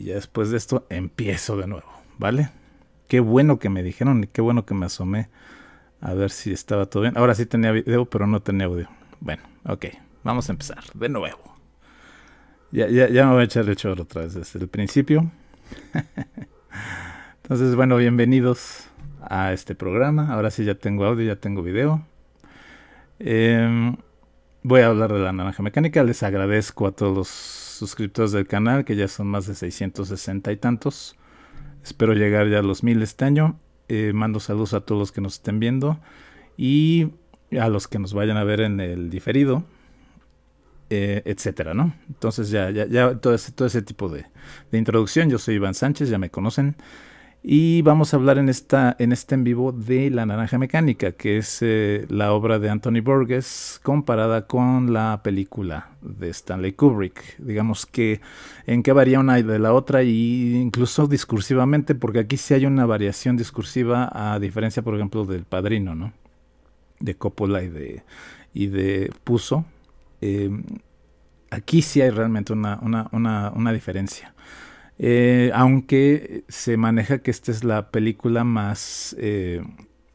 Y después de esto empiezo de nuevo, ¿vale? Qué bueno que me dijeron y qué bueno que me asomé a ver si estaba todo bien. Ahora sí tenía video, pero no tenía audio. Bueno, ok, vamos a empezar de nuevo. Ya, me voy a echar el chorro otra vez desde el principio. Entonces, bueno, bienvenidos a este programa. Ahora sí ya tengo audio, ya tengo video. Em, voy a hablar de la naranja mecánica. Les agradezco a todos los suscriptores del canal, que ya son más de 660 y tantos. Espero llegar ya a los mil este año. Eh, mando saludos a todos los que nos estén viendo y a los que nos vayan a ver en el diferido, eh, etcétera, ¿no? Entonces ya, ya, todo ese, todo ese tipo de, de introducción. Yo soy Iván Sánchez, ya me conocen. Y vamos a hablar en, esta, en este en vivo de La Naranja Mecánica, que es eh, la obra de Anthony Burgess comparada con la película de Stanley Kubrick. Digamos que en qué varía una de la otra, y incluso discursivamente, porque aquí sí hay una variación discursiva, a diferencia, por ejemplo, del Padrino, De Coppola y de, y de Puso. Eh, aquí sí hay realmente una, una, una, una diferencia. Eh, aunque se maneja que esta es la película más eh,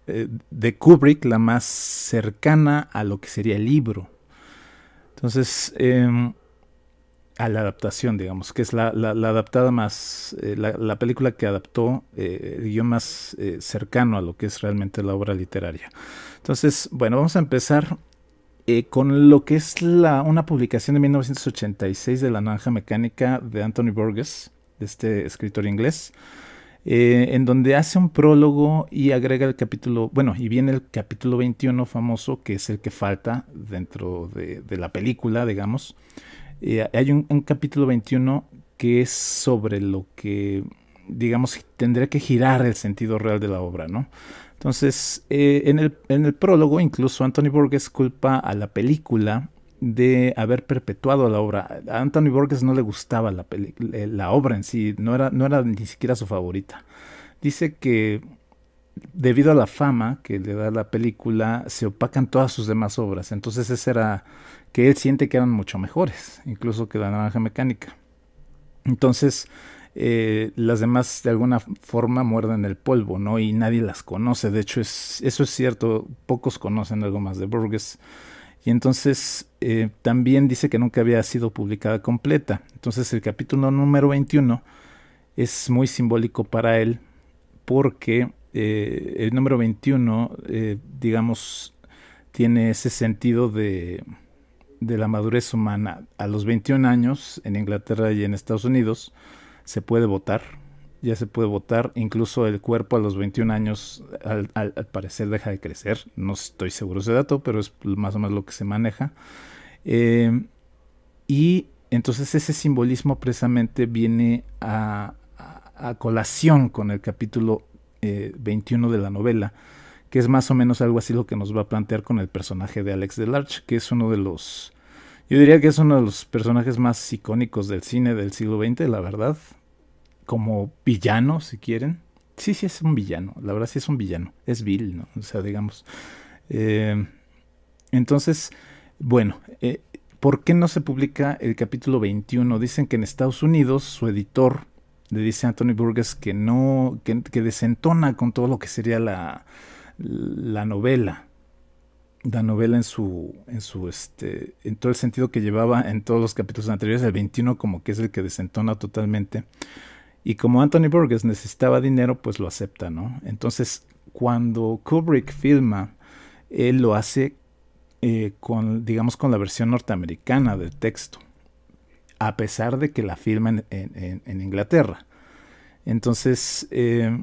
eh, de Kubrick, la más cercana a lo que sería el libro. Entonces, em, a la adaptación, digamos, que es la, adaptada más, la, película que adaptó eh, el más cercano a lo que es realmente la obra literaria. Entonces, bueno, vamos a empezar con lo que es la, una publicación de 1986 de La Naranja Mecánica de Anthony Burgess, de este escritor inglés, eh, en donde hace un prólogo y agrega el capítulo, bueno, y viene el capítulo 21 famoso, que es el que falta dentro de, la película, digamos. Eh, hay un, capítulo 21 que es sobre lo que, digamos, tendría que girar el sentido real de la obra, ¿no? Entonces, eh, en, el, en, el, prólogo, incluso Anthony Borges culpa a la película de haber perpetuado la obra. A Anthony Borges no le gustaba la, obra en sí, no era, no era ni siquiera su favorita. Dice que debido a la fama que le da la película, se opacan todas sus demás obras. Entonces ese era que él siente que eran mucho mejores, incluso que La Naranja Mecánica. Entonces eh, las demás de alguna forma muerden el polvo, ¿no? Y nadie las conoce. De hecho, es, eso es cierto, pocos conocen algo más de Borges y entonces eh, también dice que nunca había sido publicada completa. Entonces el capítulo número 21 es muy simbólico para él porque eh, el número 21, eh, digamos, tiene ese sentido de, de, la madurez humana. A los 21 años, en Inglaterra y en Estados Unidos, se puede votar, ya se puede votar. Incluso el cuerpo a los 21 años, al, parecer, deja de crecer. No estoy seguro de ese dato, pero es más o menos lo que se maneja. Eh, y entonces ese simbolismo precisamente viene a, colación con el capítulo 21 eh, de la novela, que es más o menos algo así lo que nos va a plantear con el personaje de Alex Delarch que es uno de los... Yo diría que es uno de los personajes más icónicos del cine del siglo XX, la verdad como villano, si quieren. Sí, sí es un villano, la verdad sí es un villano, es vil, ¿no? O sea, digamos. Eh, entonces, bueno, eh, ¿por qué no se publica el capítulo 21? Dicen que en Estados Unidos su editor le dice a Anthony Burgess que no, que, que desentona con todo lo que sería la, la novela la novela en su, en su, este, en todo el sentido que llevaba en todos los capítulos anteriores, el 21 como que es el que desentona totalmente. Y como Anthony Burgess necesitaba dinero, pues lo acepta, ¿no? Entonces, cuando Kubrick filma, él lo hace eh, con, digamos, con la versión norteamericana del texto, a pesar de que la filma en, Inglaterra. Entonces, eh,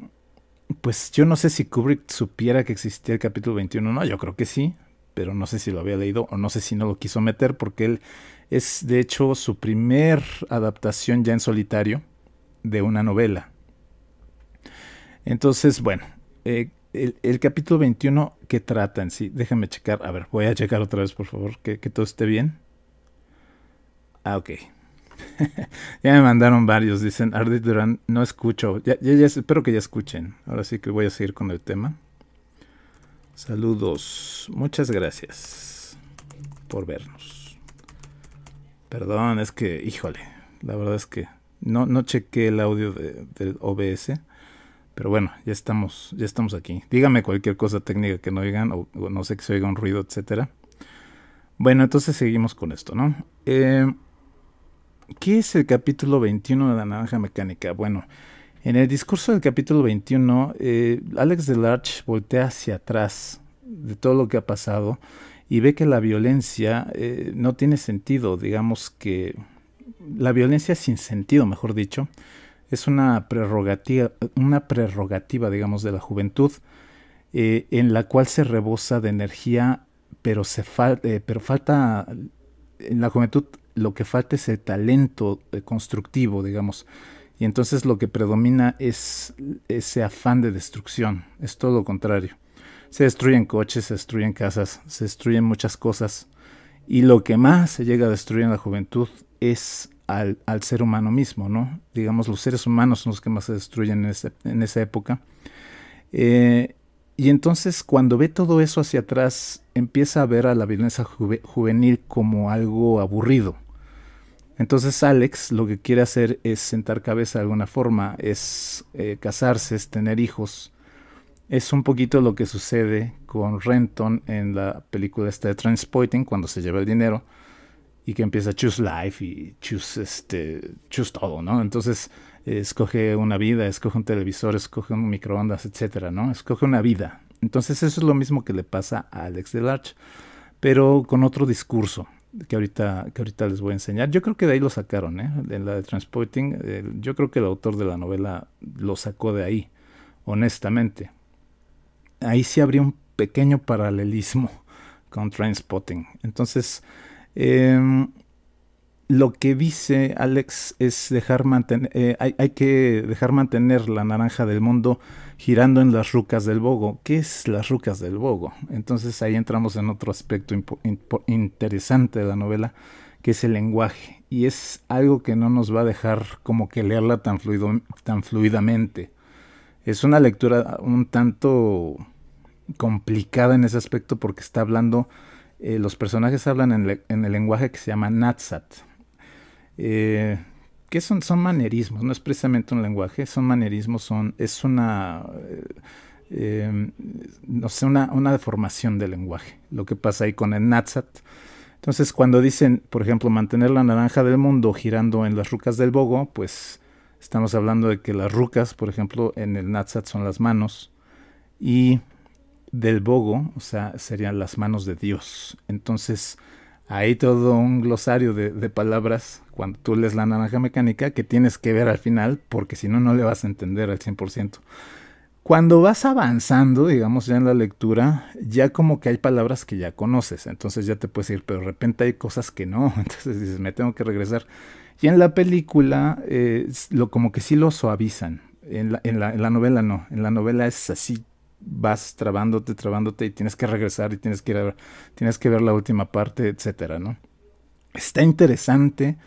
pues yo no sé si Kubrick supiera que existía el capítulo 21, no, yo creo que sí, pero no sé si lo había leído o no sé si no lo quiso meter porque él es de hecho su primer adaptación ya en solitario de una novela. Entonces, bueno, eh, el, capítulo 21 que trata en sí, déjame checar, a ver, voy a checar otra vez, por favor, que, todo esté bien. Ah, ok. ya me mandaron varios, dicen, Ardit Durán, no escucho, ya, espero que ya escuchen, ahora sí que voy a seguir con el tema. Saludos, muchas gracias por vernos. Perdón, es que, híjole, la verdad es que no, no chequé el audio del OBS. Pero bueno, ya estamos, ya estamos aquí. Dígame cualquier cosa técnica que no oigan, o, no sé que se oiga un ruido, etcétera. Bueno, entonces seguimos con esto, ¿no? Eh, ¿Qué es el capítulo 21 de la naranja mecánica? Bueno, en el discurso del capítulo 21, eh, Alex Delarge voltea hacia atrás de todo lo que ha pasado y ve que la violencia eh, no tiene sentido, digamos que la violencia sin sentido, mejor dicho, es una prerrogativa, una prerrogativa digamos, de la juventud eh, en la cual se rebosa de energía, pero, se eh, pero falta, en la juventud lo que falta es el talento eh, constructivo, digamos. Y entonces lo que predomina es ese afán de destrucción, es todo lo contrario. Se destruyen coches, se destruyen casas, se destruyen muchas cosas. Y lo que más se llega a destruir en la juventud es al, ser humano mismo, ¿no? Digamos, los seres humanos son los que más se destruyen en, esa época. Eh, y entonces cuando ve todo eso hacia atrás, empieza a ver a la violencia juvenil como algo aburrido. Entonces Alex lo que quiere hacer es sentar cabeza de alguna forma, es eh, casarse, es tener hijos. Es un poquito lo que sucede con Renton en la película esta de Transpoiting, cuando se lleva el dinero y que empieza choose life y choose este choose todo, ¿no? Entonces escoge una vida, escoge un televisor, escoge un microondas, etcétera, ¿no? Escoge una vida. Entonces eso es lo mismo que le pasa a Alex Delarge, pero con otro discurso que ahorita que ahorita les voy a enseñar. Yo creo que de ahí lo sacaron, ¿eh? De la de Transporting, yo creo que el autor de la novela lo sacó de ahí, honestamente. Ahí sí habría un pequeño paralelismo con Transporting... Entonces, Em, lo que dice Alex es dejar mantener, eh, hay, que dejar mantener la naranja del mundo girando en las rucas del bogo. ¿Qué es las rucas del bogo? Entonces ahí entramos en otro aspecto interesante de la novela, que es el lenguaje. Y es algo que no nos va a dejar como que leerla tan, fluido, tan fluidamente. Es una lectura un tanto complicada en ese aspecto porque está hablando eh, los personajes hablan en, el lenguaje que se llama Natsat. ¿Qué eh, que son? Son manerismos, no es precisamente un lenguaje, son manerismos, son, es una, eh, em, no sé, una, una, deformación del lenguaje, lo que pasa ahí con el Natsat. Entonces, cuando dicen, por ejemplo, mantener la naranja del mundo girando en las rucas del bogo, pues estamos hablando de que las rucas, por ejemplo, en el Natsat son las manos y del bogo, o sea, serían las manos de Dios. Entonces, hay todo un glosario de, palabras cuando tú lees la naranja mecánica que tienes que ver al final, porque si no, no le vas a entender al 100%. Cuando vas avanzando, digamos, ya en la lectura, ya como que hay palabras que ya conoces, entonces ya te puedes ir, pero de repente hay cosas que no, entonces dices, me tengo que regresar. Y en la película, eh, lo, como que sí lo suavizan, en la novela no, en la novela es así vas trabándote, trabándote y tienes que regresar y tienes que ir a, tienes que ver la última parte, etcétera, ¿no? Está interesante,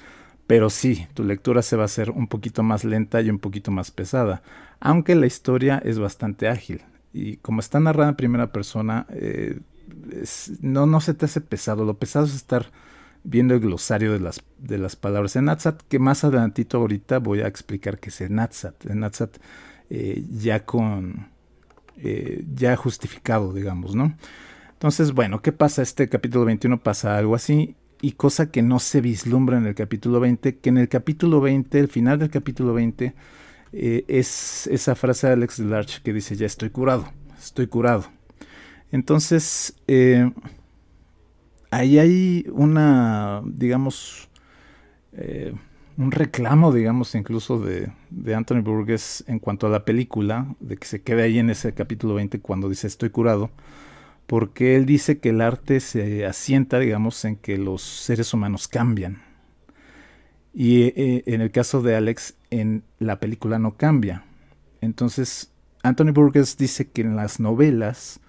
pero sí, tu lectura se va a hacer un poquito más lenta y un poquito más pesada, aunque la historia es bastante ágil y como está narrada en primera persona, eh, no, no se te hace pesado, lo pesado es estar viendo el glosario de las, de las palabras en Natsat, que más adelantito ahorita voy a explicar qué es en Natsat. En Natsat eh, ya con eh, ya justificado, digamos, ¿no? Entonces, bueno, ¿qué pasa? Este capítulo 21 pasa algo así y cosa que no se vislumbra en el capítulo 20, que en el capítulo 20, el final del capítulo 20, eh, es esa frase de Alex Larch que dice, ya estoy curado, estoy curado. Entonces, eh, ahí hay una, digamos, un reclamo, digamos, incluso de, Anthony Burgess en cuanto a la película, de que se quede ahí en ese capítulo 20 cuando dice estoy curado, porque él dice que el arte se asienta, digamos, en que los seres humanos cambian. Y eh, en el caso de Alex, en la película no cambia. Entonces, Anthony Burgess dice que en las novelas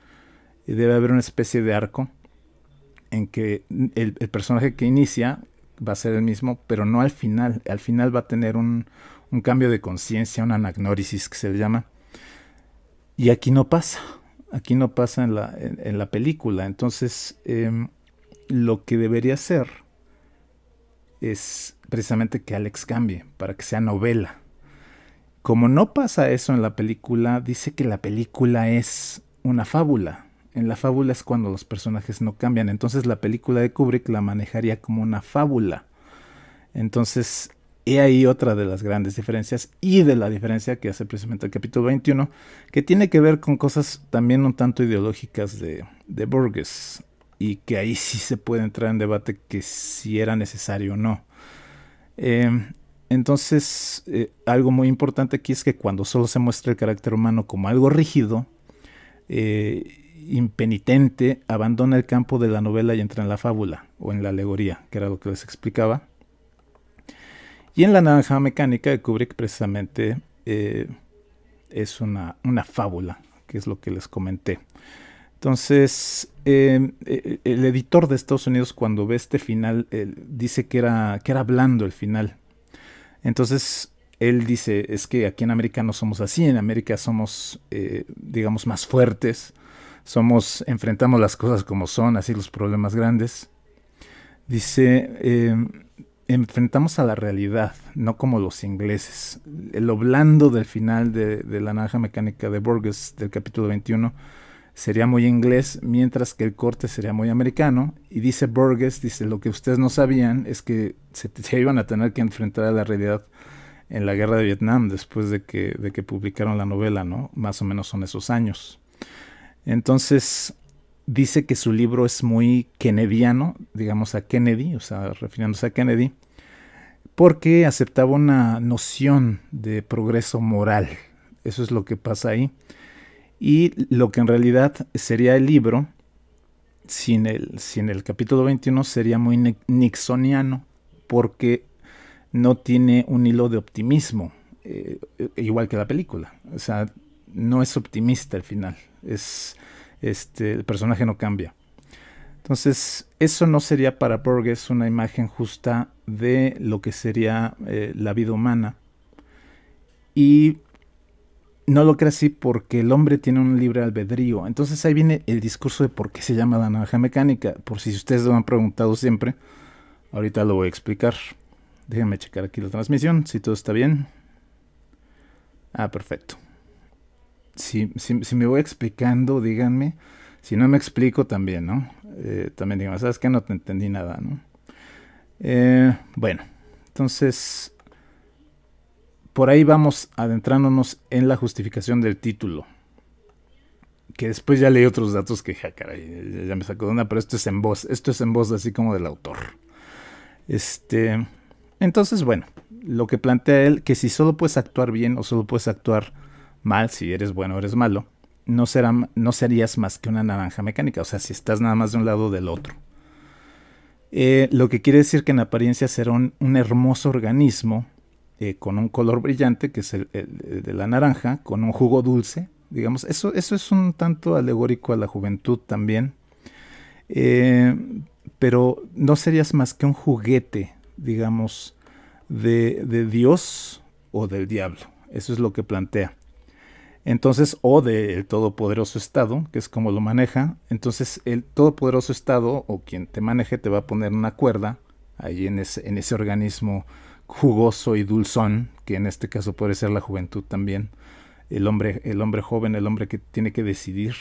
eh, debe haber una especie de arco en que el personaje que inicia va a ser el mismo, pero no al final. Al final va a tener un, cambio de conciencia, una anagnórisis que se le llama. Y aquí no pasa, aquí no pasa en la, en, la película. Entonces, em, lo que debería hacer es precisamente que Alex cambie, para que sea novela. Como no pasa eso en la película, dice que la película es una fábula. En la fábula es cuando los personajes no cambian. Entonces la película de Kubrick la manejaría como una fábula. Entonces, he ahí otra de las grandes diferencias y de la diferencia que hace precisamente el capítulo 21, que tiene que ver con cosas también un tanto ideológicas de, de Borges. Y que ahí sí se puede entrar en debate que si era necesario o no. Em, entonces, eh, algo muy importante aquí es que cuando solo se muestra el carácter humano como algo rígido, eh, impenitente abandona el campo de la novela y entra en la fábula o en la alegoría, que era lo que les explicaba. Y en La Naranja Mecánica de Kubrick precisamente eh, es una, fábula, que es lo que les comenté. Entonces, eh, eh, el editor de Estados Unidos cuando ve este final dice que era, que era blando el final. Entonces, él dice, es que aquí en América no somos así, en América somos, digamos, más fuertes, somos, enfrentamos las cosas como son, así los problemas grandes. Dice, em, enfrentamos a la realidad, no como los ingleses. el blando del final de, La Naranja Mecánica de Borges, del capítulo 21, sería muy inglés, mientras que el corte sería muy americano. Y dice Borges, dice, lo que ustedes no sabían es que se, iban a tener que enfrentar a la realidad en la guerra de Vietnam después de que, de que publicaron la novela, ¿no? Más o menos son esos años. Entonces, dice que su libro es muy kennediano, digamos a Kennedy, o sea, refiriéndose a Kennedy, porque aceptaba una noción de progreso moral. Eso es lo que pasa ahí. Y lo que en realidad sería el libro, sin el, el capítulo 21, sería muy nixoniano, porque no tiene un hilo de optimismo, eh, igual que la película. O sea, no es optimista al final. Es, este, el personaje no cambia. Entonces, eso no sería para Borges una imagen justa de lo que sería eh, la vida humana. Y no lo crea así porque el hombre tiene un libre albedrío. Entonces ahí viene el discurso de por qué se llama la navaja mecánica. Por si ustedes lo han preguntado siempre, ahorita lo voy a explicar. Déjenme checar aquí la transmisión, si todo está bien. Ah, perfecto si, me voy explicando, díganme. Si no me explico también, ¿no? Eh, también digan, ¿sabes que No te entendí nada, ¿no? Eh, bueno, entonces, por ahí vamos adentrándonos en la justificación del título. Que después ya leí otros datos que, ja, caray, ya me sacó de una, pero esto es en voz, esto es en voz así como del autor. Este, entonces, bueno, lo que plantea él, que si solo puedes actuar bien o solo puedes actuar mal, si eres bueno o eres malo, no, no serías más que una naranja mecánica, o sea, si estás nada más de un lado o del otro. Eh, lo que quiere decir que en apariencia será un, hermoso organismo eh, con un color brillante, que es el, de la naranja, con un jugo dulce, digamos, eso, eso es un tanto alegórico a la juventud también, eh, pero no serías más que un juguete, digamos, de Dios o del diablo, eso es lo que plantea. Entonces, o del el todopoderoso estado, que es como lo maneja. Entonces, el todopoderoso estado o quien te maneje te va a poner una cuerda ahí en ese, organismo jugoso y dulzón, que en este caso puede ser la juventud también, el hombre, el hombre joven, el hombre que tiene que decidir.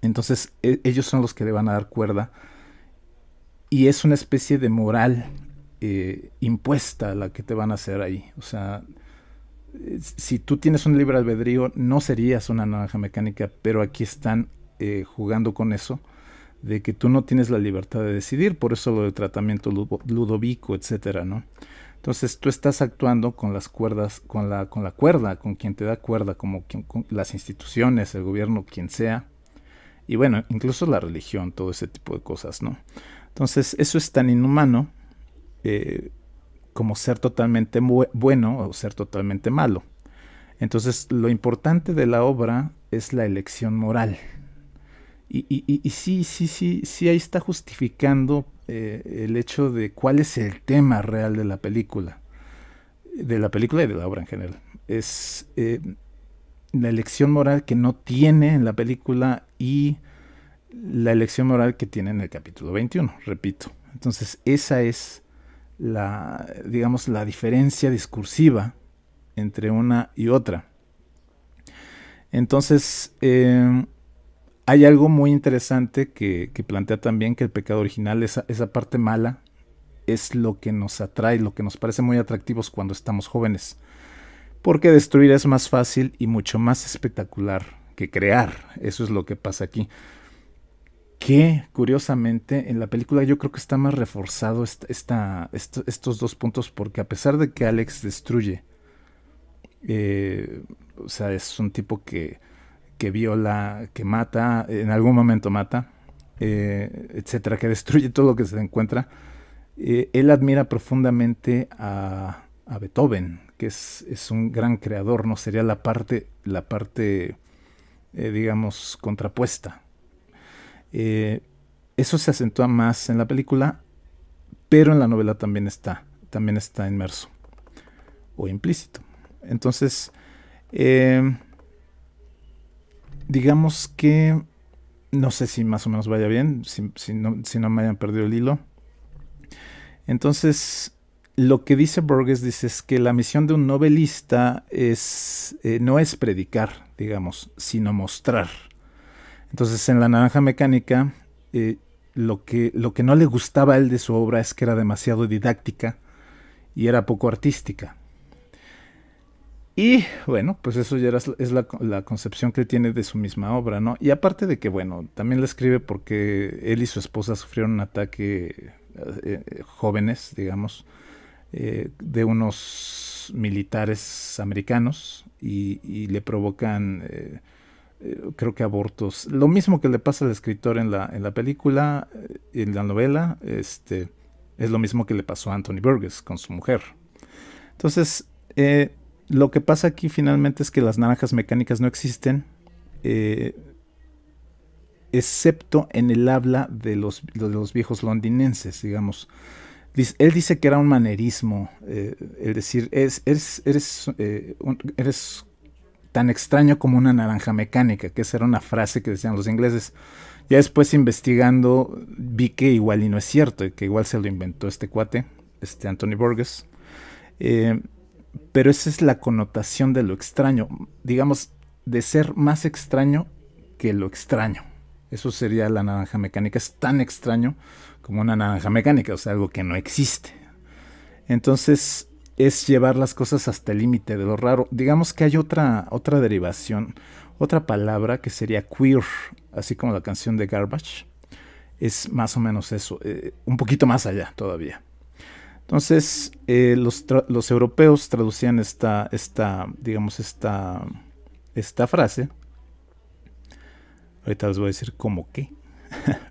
Entonces e, ellos son los que le van a dar cuerda y es una especie de moral eh, impuesta la que te van a hacer ahí. O sea, si tú tienes un libre albedrío, no serías una naranja mecánica, pero aquí están eh, jugando con eso, de que tú no tienes la libertad de decidir, por eso lo del tratamiento ludovico, etcétera, ¿no? Entonces tú estás actuando con las cuerdas, con la, con la cuerda, con quien te da cuerda, como con las instituciones, el gobierno, quien sea, y bueno, incluso la religión, todo ese tipo de cosas, ¿no? Entonces eso es tan inhumano. Eh, como ser totalmente bueno o ser totalmente malo. Entonces lo importante de la obra es la elección moral. Y, sí, sí, sí, sí, ahí está justificando eh, el hecho de cuál es el tema real de la película. De la película y de la obra en general. Es eh, la elección moral que no tiene en la película y la elección moral que tiene en el capítulo 21, repito. Entonces esa es la, digamos, la diferencia discursiva entre una y otra. Entonces, eh, hay algo muy interesante que, plantea también que el pecado original, esa, esa parte mala, es lo que nos atrae, lo que nos parece muy atractivos cuando estamos jóvenes. Porque destruir es más fácil y mucho más espectacular que crear. Eso es lo que pasa aquí que curiosamente en la película yo creo que está más reforzado estos dos puntos porque a pesar de que Alex destruye, eh, o sea, es un tipo que, viola, que mata, en algún momento mata, eh, etcétera, que destruye todo lo que se encuentra, eh, él admira profundamente a, Beethoven, que es, es, un gran creador, ¿no? Sería la parte, la parte digamos, contrapuesta eh, eso se acentúa más en la película, pero en la novela también está, también está inmerso o implícito. Entonces, em, digamos que, no sé si más o menos vaya bien, si, no, me hayan perdido el hilo. Entonces, lo que dice Borges dice es que la misión de un novelista es eh, no es predicar, digamos, sino mostrar. Entonces, en La Naranja Mecánica, eh, lo, que, lo que no le gustaba a él de su obra es que era demasiado didáctica y era poco artística. Y bueno, pues eso ya es la, concepción que tiene de su misma obra, ¿no? Y aparte de que, bueno, también la escribe porque él y su esposa sufrieron un ataque eh, eh, jóvenes, digamos, de unos militares americanos y, le provocan eh, creo que abortos. Lo mismo que le pasa al escritor en la, en la película, eh, en la novela, este, es lo mismo que le pasó a Anthony Burgess con su mujer. Entonces, eh, lo que pasa aquí finalmente es que las naranjas mecánicas no existen, excepto en el habla de los, los viejos londinenses, digamos. él dice que era un manerismo, es el decir, es, eres, eres tan extraño como una naranja mecánica, que esa era una frase que decían los ingleses. Ya después investigando vi que igual y no es cierto, que igual se lo inventó este cuate, este Anthony Borges. Eh, pero esa es la connotación de lo extraño, digamos, de ser más extraño que lo extraño. Eso sería la naranja mecánica, es tan extraño como una naranja mecánica, o sea, algo que no existe. Entonces, es llevar las cosas hasta el límite de lo raro. Digamos que hay otra, otra derivación, otra palabra que sería queer, así como la canción de Garbage. Es más o menos eso, eh, un poquito más allá todavía. Entonces, eh, los, europeos traducían esta, esta, digamos, esta, esta frase. Ahorita les voy a decir cómo qué.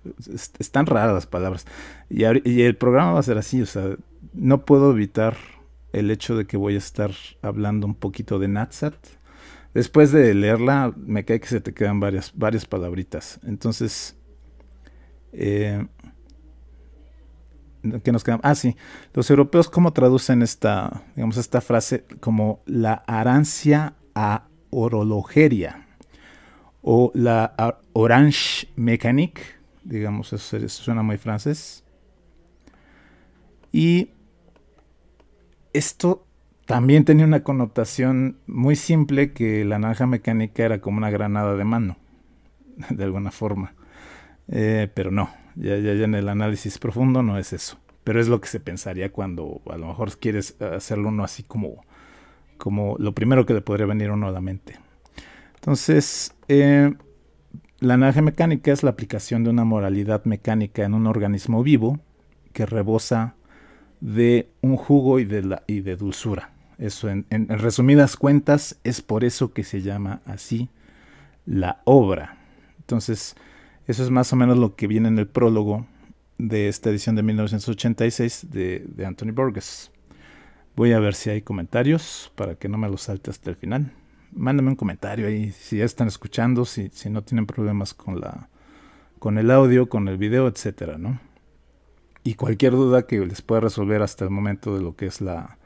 Están raras las palabras. Y, y el programa va a ser así, o sea, no puedo evitar el hecho de que voy a estar hablando un poquito de Natsat. Después de leerla, me cae que se te quedan varias, varias palabritas. Entonces, eh, ¿qué nos quedan? Ah, sí. Los europeos, ¿cómo traducen esta, digamos, esta frase como la arancia a orologeria? O la orange mechanic, digamos, eso suena muy francés. Y esto también tenía una connotación muy simple que la naranja mecánica era como una granada de mano, de alguna forma. Eh, pero no, ya, ya, ya en el análisis profundo no es eso. Pero es lo que se pensaría cuando a lo mejor quieres hacerlo uno así como, como lo primero que le podría venir uno a la mente. Entonces, eh, la naranja mecánica es la aplicación de una moralidad mecánica en un organismo vivo que rebosa de un jugo y de, la, y de dulzura. Eso en, resumidas cuentas es por eso que se llama así la obra. Entonces, eso es más o menos lo que viene en el prólogo de esta edición de 1986 de, de, Anthony Borges. Voy a ver si hay comentarios para que no me los salte hasta el final. Mándame un comentario ahí si ya están escuchando, si, si no tienen problemas con, la, con el audio, con el video, etcétera, ¿no? y cualquier duda que les pueda resolver hasta el momento de lo que es la,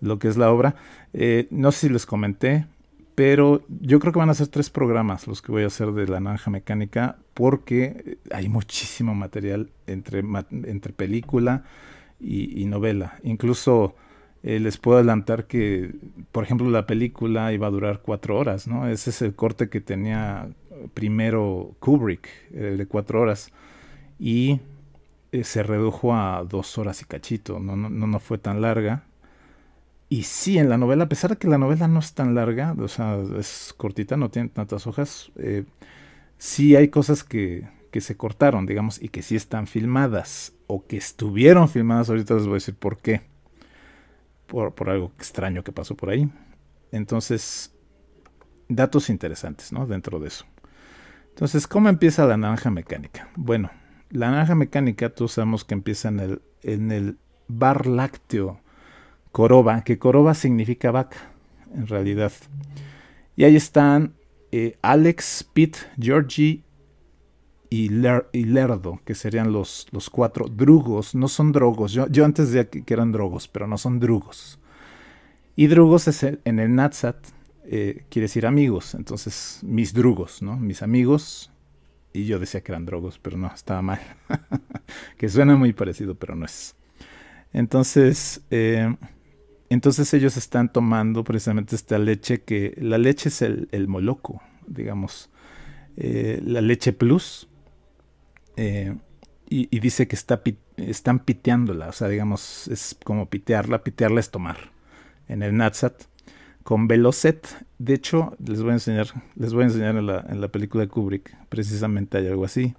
lo que es la obra. Eh, no sé si les comenté, pero yo creo que van a ser tres programas los que voy a hacer de la naranja mecánica porque eh, hay muchísimo material entre, entre película y, novela. Incluso eh, les puedo adelantar que, por ejemplo, la película iba a durar cuatro horas, ¿no? Ese es el corte que tenía primero Kubrick, el de cuatro horas. Y eh, se redujo a dos horas y cachito, no, no, no, fue tan larga. Y sí, en la novela, a pesar de que la novela no es tan larga, o sea, es cortita, no tiene tantas hojas, eh, sí hay cosas que, que se cortaron, digamos, y que sí están filmadas, o que estuvieron filmadas, ahorita les voy a decir por qué, por, por algo extraño que pasó por ahí. Entonces, datos interesantes, ¿no? Dentro de eso. Entonces, ¿cómo empieza la naranja mecánica? Bueno, la naranja mecánica, todos sabemos que empieza en el, en el bar lácteo Coroba, que Coroba significa vaca, en realidad. Y ahí están eh, Alex, Pete, Georgie y, Lerdo, que serían los, los cuatro drugos. No son drogos, yo, antes decía que, eran drogos, pero no son drugos. Y drugos es en el Natsat eh, quiere decir amigos, entonces mis drugos, ¿no? mis amigos y yo decía que eran drogos, pero no, estaba mal. que suena muy parecido, pero no es. Entonces, eh, entonces ellos están tomando precisamente esta leche que la leche es el, el moloco, digamos, eh, la leche plus. Eh, y, dice que está están piteándola, o sea, digamos, es como pitearla, pitearla es tomar. En el Natsat con Velocet. De hecho, les voy a enseñar, les voy a enseñar en la, película de Kubrick, precisamente hay algo así.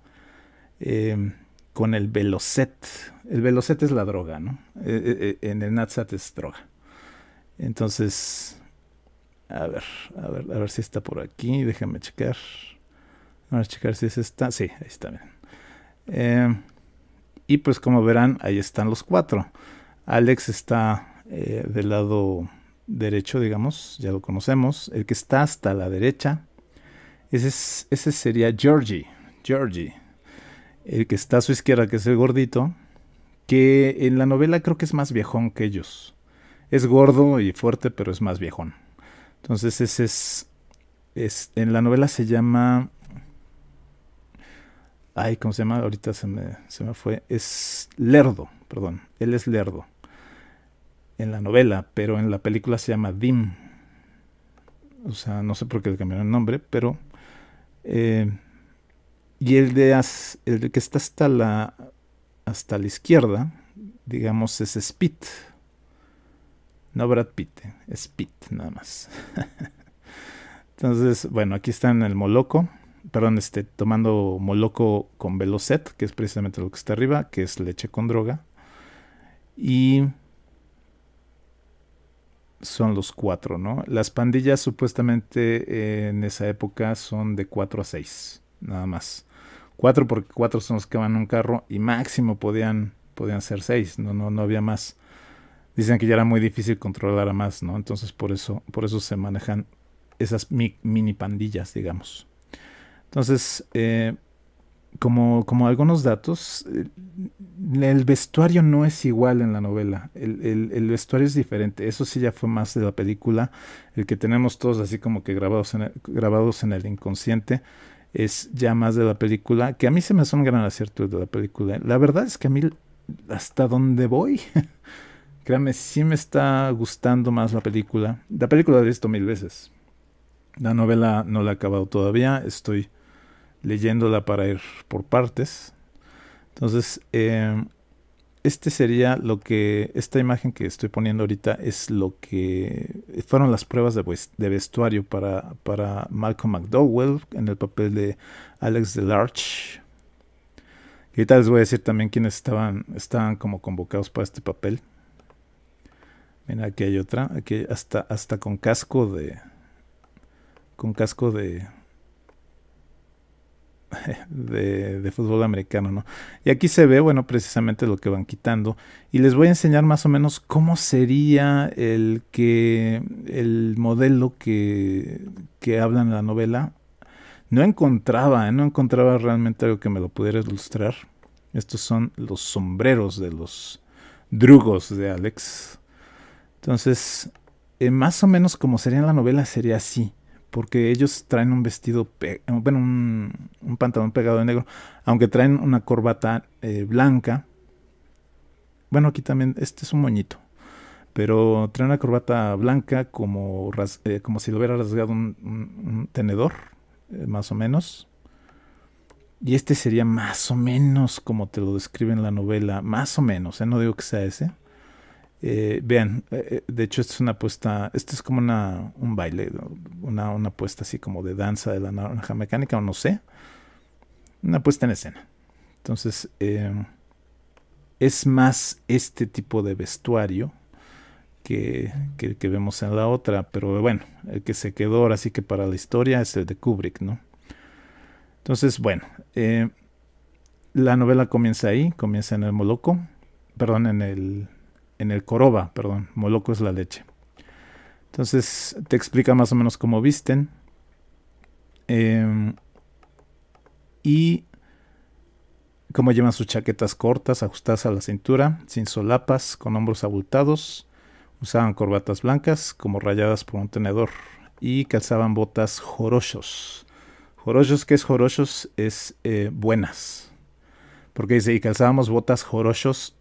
Em, con el Velocet. El Velocet es la droga, ¿no? E, e, e, en el Natsat es droga. Entonces, a ver, a ver, a ver si está por aquí. Déjame checar. Vamos a checar si es esta. Sí, ahí está bien. Em, y pues como verán, ahí están los cuatro. Alex está eh, del lado derecho, digamos, ya lo conocemos, el que está hasta la derecha, ese, ese sería Georgie, Georgie, el que está a su izquierda, que es el gordito, que en la novela creo que es más viejón que ellos. Es gordo y fuerte, pero es más viejón. Entonces ese es, es en la novela se llama... Ay, ¿cómo se llama? Ahorita se me, se me fue. Es Lerdo, perdón. Él es Lerdo en la novela, pero en la película se llama Dim. O sea, no sé por qué le cambiaron el nombre, pero... Eh, y el de, el que está hasta la, hasta la izquierda, digamos, es Spit. No Brad Pitt, eh, Spit nada más. Entonces, bueno, aquí está en el Moloco. Perdón, este, tomando Moloco con Velocet, que es precisamente lo que está arriba, que es leche con droga. Y son los cuatro, ¿no? Las pandillas supuestamente eh, en esa época son de cuatro a seis, nada más. Cuatro porque cuatro son los que van en un carro y máximo podían, podían ser seis, no, no, no había más. Dicen que ya era muy difícil controlar a más, ¿no? Entonces por eso, por eso se manejan esas mini pandillas, digamos. Entonces, eh, como, algunos datos, eh, el vestuario no es igual en la novela. El, vestuario es diferente. Eso sí ya fue más de la película. El que tenemos todos así como que grabados en el, grabados en el inconsciente es ya más de la película. Que a mí se me son un gran acierto de la película. La verdad es que a mí, hasta dónde voy, créame, sí me está gustando más la película. La película la he visto mil veces. La novela no la he acabado todavía. Estoy leyéndola para ir por partes. Entonces, em, este sería lo que, esta imagen que estoy poniendo ahorita es lo que fueron las pruebas de, vestuario para, para Malcolm McDowell en el papel de Alex DeLarge. Y ahorita les voy a decir también quiénes estaban, estaban como convocados para este papel. Mira, aquí hay otra, aquí hasta, hasta con casco de, con casco de, de, fútbol americano, ¿no? Y aquí se ve, bueno, precisamente lo que van quitando. Y les voy a enseñar más o menos cómo sería el que el modelo que, que habla en la novela. No encontraba, ¿eh? no encontraba realmente algo que me lo pudiera ilustrar. Estos son los sombreros de los drugos de Alex. Entonces, eh, más o menos como sería en la novela, sería así porque ellos traen un vestido, bueno, un, pantalón pegado de negro, aunque traen una corbata eh, blanca. Bueno, aquí también, este es un moñito, pero traen una corbata blanca como, eh, como si Lo hubiera rasgado un, tenedor, eh, más o menos. Y este sería más o menos como te lo describe en la novela, más o menos, no digo que sea ese. Eh, vean, eh, eh, de hecho, esto es una apuesta, esto es como una, un baile, una, una apuesta así como de danza de la naranja mecánica, o no sé. Una puesta en escena. Entonces, em, es más este tipo de vestuario que, que, que, vemos en la otra, pero bueno, el que se quedó ahora sí que para la historia es el de Kubrick, ¿no? Entonces, bueno, la novela comienza ahí, comienza en el Moloco, perdón, en el en el coroba, perdón, moloco es la leche. Entonces te explica más o menos cómo visten. Em, y cómo llevan sus chaquetas cortas, ajustadas a la cintura, sin solapas, con hombros abultados. Usaban corbatas blancas, como rayadas por un tenedor. Y calzaban botas joroshos. Joroshos, que es joroshos? Es eh, buenas. Porque dice, y calzábamos botas joroshos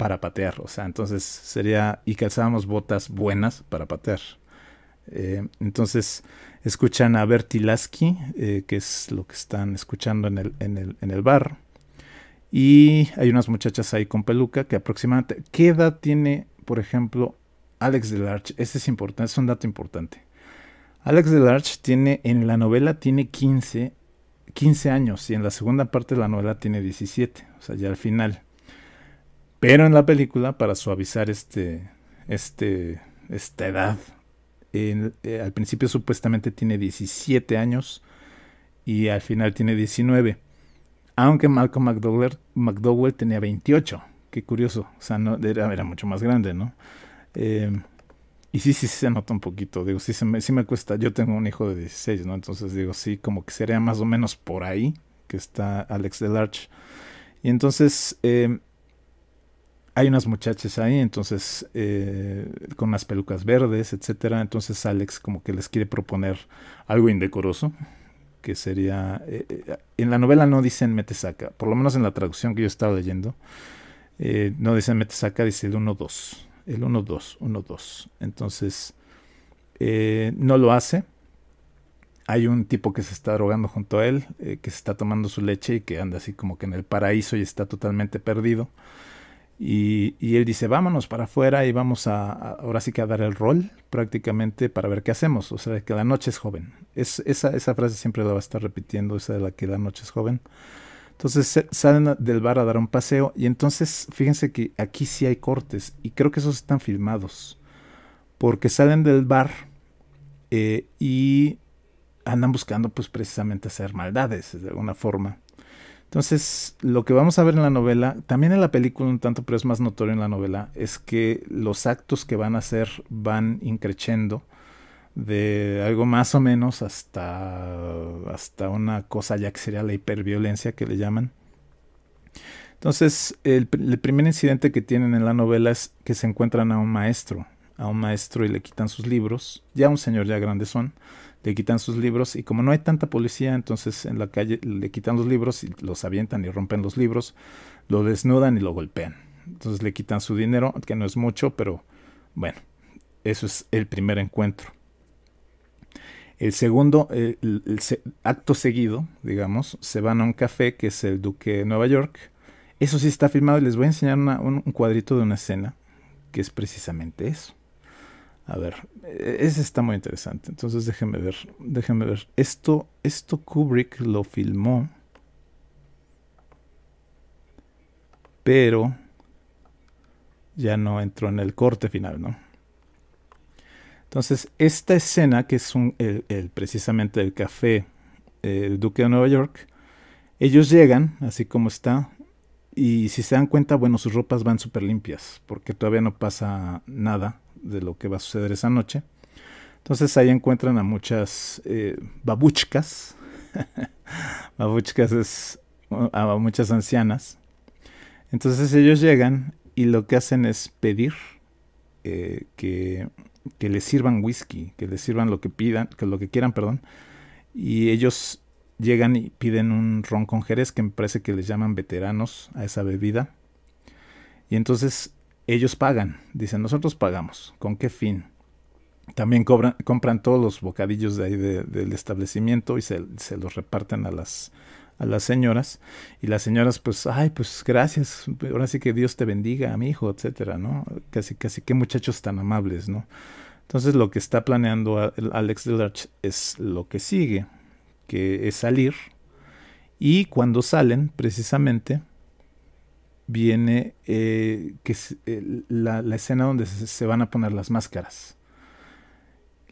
para patear. O sea, entonces sería. Y calzábamos botas buenas para patear. Eh, entonces escuchan a Bertie Lasky, eh, que es lo que están escuchando en el, en, el, en el, bar. Y hay unas muchachas ahí con peluca que aproximadamente. ¿Qué edad tiene, por ejemplo, Alex Delarge? Este es importante, es un dato importante. Alex Delarge tiene, en la novela tiene 15, 15 años y en la segunda parte de la novela tiene 17, o sea, ya al final. Pero en la película, para suavizar este, este, esta edad, eh, al principio supuestamente tiene 17 años y al final tiene 19. Aunque Malcolm McDowell, McDowell tenía 28. Qué curioso. O sea, no, era, mucho más grande, ¿no? Em, y sí, sí, sí se nota un poquito. Digo, sí, me, me cuesta. Yo tengo un hijo de 16, ¿no? Entonces digo, sí, como que sería más o menos por ahí que está Alex Delarge. Y entonces, em, hay unas muchachas ahí, entonces, eh, con unas pelucas verdes, etcétera. Entonces Alex como que les quiere proponer algo indecoroso, que sería... Eh, eh, en la novela no dicen mete por lo menos en la traducción que yo estaba leyendo, no dicen mete saca, dice el 1 el 1-2, 1-2. Entonces, no lo hace. Hay un tipo que se está drogando junto a él, que se está tomando su leche y que anda así como que en el paraíso y está totalmente perdido. Y, él dice, vámonos para afuera y vamos a, ahora sí que a dar el rol prácticamente para ver qué hacemos. O sea, que la noche es joven. Es, esa, esa, frase siempre la va a estar repitiendo, esa de la que la noche es joven. Entonces salen del bar a dar un paseo y entonces fíjense que aquí sí hay cortes y creo que esos están filmados. Porque salen del bar eh, y andan buscando pues precisamente hacer maldades de alguna forma. Entonces, lo que vamos a ver en la novela, también en la película un tanto, pero es más notorio en la novela, es que los actos que van a hacer van increciendo de algo más o menos hasta, hasta una cosa ya que sería la hiperviolencia que le llaman. Entonces, el, el, primer incidente que tienen en la novela es que se encuentran a un maestro, a un maestro y le quitan sus libros, ya un señor ya grande son, le quitan sus libros y como no hay tanta policía, entonces en la calle le quitan los libros y los avientan y rompen los libros, lo desnudan y lo golpean. Entonces le quitan su dinero, que no es mucho, pero bueno, eso es el primer encuentro. El segundo, el, acto seguido, digamos, se van a un café que es el Duque de Nueva York. Eso sí está firmado y les voy a enseñar un cuadrito de una escena que es precisamente eso. A ver, e-, ese está muy interesante. Entonces déjenme ver, déjenme ver. Esto, esto Kubrick lo filmó, pero ya no entró en el corte final, ¿no? Entonces, esta escena, que es el, precisamente el café, el Duque de Nueva York, ellos llegan, así como está, y si se dan cuenta, bueno, sus ropas van súper limpias, porque todavía no pasa nada de lo que va a suceder esa noche. Entonces ahí encuentran a muchas eh, babuchkas. babuchkas es a muchas ancianas. Entonces ellos llegan y lo que hacen es pedir eh, que, que, les sirvan whisky, que les sirvan lo que pidan, que lo que quieran, perdón. Y ellos llegan y piden un ron con jerez que me parece que les llaman veteranos a esa bebida. Y entonces ellos pagan. Dicen, nosotros pagamos. ¿Con qué fin? También compran todos los bocadillos de ahí del establecimiento y se, los reparten a las, a las señoras. Y las señoras, pues, ay, pues gracias. Ahora sí que Dios te bendiga a mi hijo, etcétera, ¿no? Casi, casi, qué muchachos tan amables, ¿no? Entonces lo que está planeando Alex Delarge es lo que sigue, que es salir. Y cuando salen, precisamente, viene eh, que la, escena donde se, van a poner las máscaras.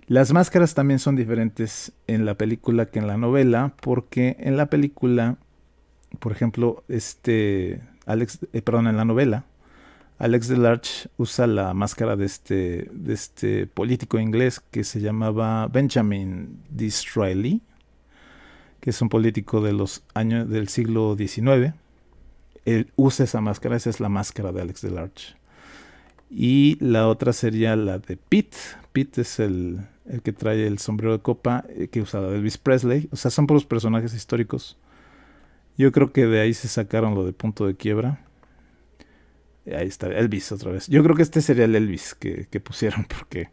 Las máscaras también son diferentes en la película que en la novela, porque en la película, por ejemplo, este Alex, eh, perdón, en la novela, Alex Delarge usa la máscara de este, de este político inglés que se llamaba Benjamin Disraeli, que es un político de los años del siglo XIX él usa esa máscara, esa es la máscara de Alex Delarge. Y la otra sería la de Pete. Pete es el, que trae el sombrero de copa eh, que usaba Elvis Presley. O sea, son por los personajes históricos. Yo creo que de ahí se sacaron lo de punto de quiebra. Ahí está, Elvis otra vez. Yo creo que este sería el Elvis que, que pusieron porque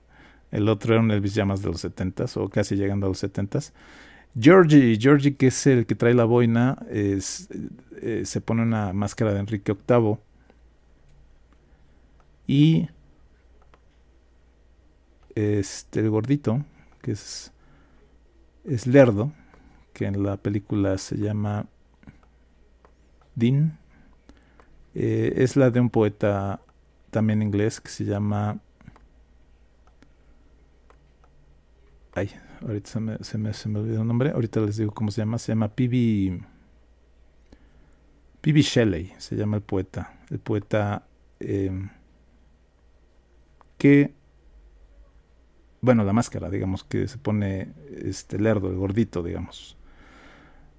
el otro era un Elvis ya más de los 70s o casi llegando a los 70s. Georgie, Georgie que es el que trae la boina, es, eh, se pone una máscara de Enrique VIII. Y este, el gordito, que es, es Lerdo, que en la película se llama Dean, eh, es la de un poeta también inglés que se llama... Ay, Ahorita se me, se olvidó el nombre. Ahorita les digo cómo se llama. Se llama Pibi. Pibi Shelley se llama el poeta. El poeta em, que. Bueno, la máscara, digamos, que se pone este lerdo, el gordito, digamos.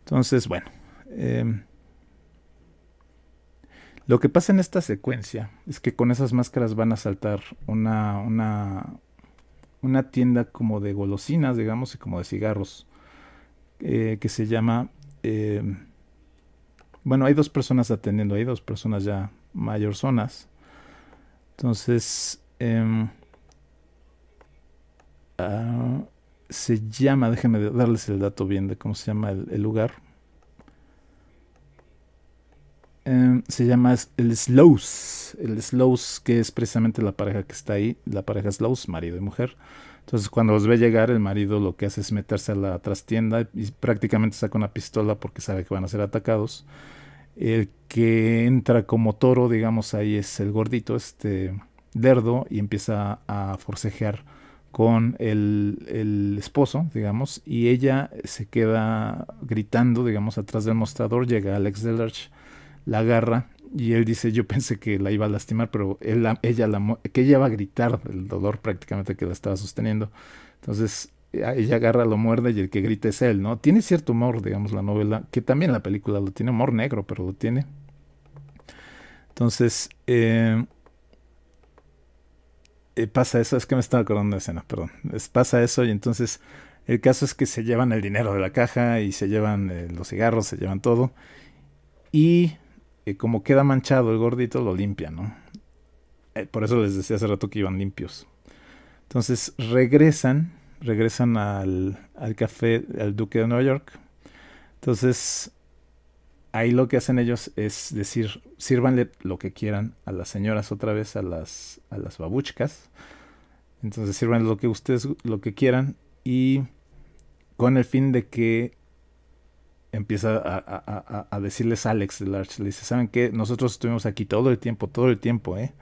Entonces, bueno. Em, lo que pasa en esta secuencia es que con esas máscaras van a saltar una, una, una tienda como de golosinas, digamos, y como de cigarros, eh, que se llama... Eh, bueno, hay dos personas atendiendo, hay dos personas ya mayorzonas. Entonces, em, ah, se llama, déjenme darles el dato bien de cómo se llama el lugar. Em, se llama el Slows. El Slows, que es precisamente la pareja que está ahí, la pareja Slows, marido y mujer. Entonces, cuando los ve llegar, el marido lo que hace es meterse a la trastienda y prácticamente saca una pistola porque sabe que van a ser atacados. El que entra como toro, digamos, ahí es el gordito, este Derdo, y empieza a forcejear con el, esposo, digamos, y ella se queda gritando, digamos, atrás del mostrador. Llega Alex Delarge la agarra y él dice, yo pensé que la iba a lastimar, pero ella que ella va a gritar el dolor prácticamente que la estaba sosteniendo. Entonces eh, ella agarra, lo muerde y el que grita es él, ¿no? Tiene cierto humor, digamos, la novela, que también la película lo tiene, humor negro, pero lo tiene. Entonces, em, eh, pasa eso, es que me estaba acordando de escena, perdón. pasa eso y entonces el caso es que se llevan el dinero de la caja y se llevan eh, los cigarros, se llevan todo. Y eh, como queda manchado el gordito, lo limpia, ¿no? Eh, por eso les decía hace rato que iban limpios. Entonces regresan, regresan al, al café, al Duque de Nueva York. Entonces, ahí lo que hacen ellos es decir, sírvanle lo que quieran a las señoras otra vez, a las, a las babuchcas. Entonces sirvan lo que ustedes, lo que quieran y con el fin de que empieza a, decirles a Alex de Larch, le dice, ¿saben qué? Nosotros estuvimos aquí todo el tiempo, todo el tiempo, ¿eh?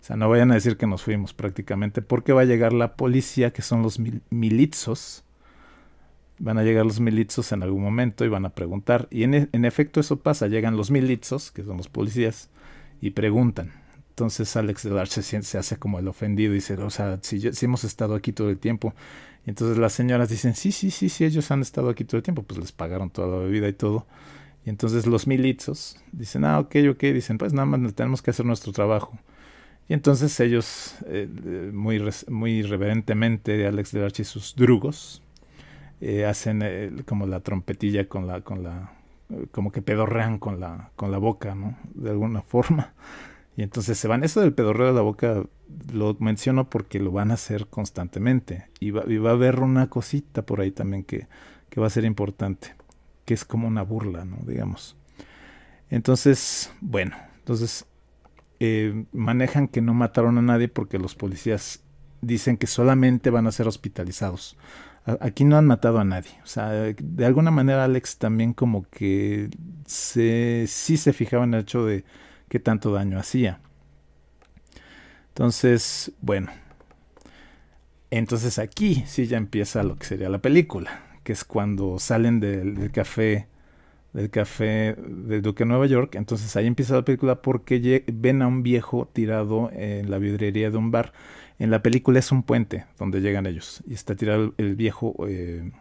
O sea, no vayan a decir que nos fuimos prácticamente, porque va a llegar la policía, que son los milizos. Van a llegar los milizos en algún momento y van a preguntar. Y en, e, efecto eso pasa, llegan los milizos, que son los policías, y preguntan. Entonces Alex de Larch se, hace como el ofendido y dice, o sea, si hemos estado aquí todo el tiempo entonces las señoras dicen, sí, sí, sí, sí, ellos han estado aquí todo el tiempo, pues les pagaron toda la bebida y todo. Y entonces los militzos dicen, ah, ok, ok, dicen, pues nada más tenemos que hacer nuestro trabajo. Y entonces ellos, eh, muy, muy reverentemente, Alex de Arch y sus drugos, eh, hacen eh, como la trompetilla con la, con la, como que pedorrean con la, con la boca, ¿no? De alguna forma. Y entonces se van, eso del pedorreo de la boca lo menciono porque lo van a hacer constantemente. Y va, a haber una cosita por ahí también que, que, va a ser importante, que es como una burla, ¿no? Digamos. Entonces, bueno, entonces eh, manejan que no mataron a nadie porque los policías dicen que solamente van a ser hospitalizados. aquí no han matado a nadie. O sea, de alguna manera Alex también como que se, sí se fijaba en el hecho de que tanto daño hacía. Entonces, bueno. Entonces aquí sí ya empieza lo que sería la película, que es cuando salen del, café del café de Duque de Nueva York. Entonces ahí empieza la película porque ven a un viejo tirado en la vidriería de un bar. En la película es un puente donde llegan ellos y está tirado el viejo eh,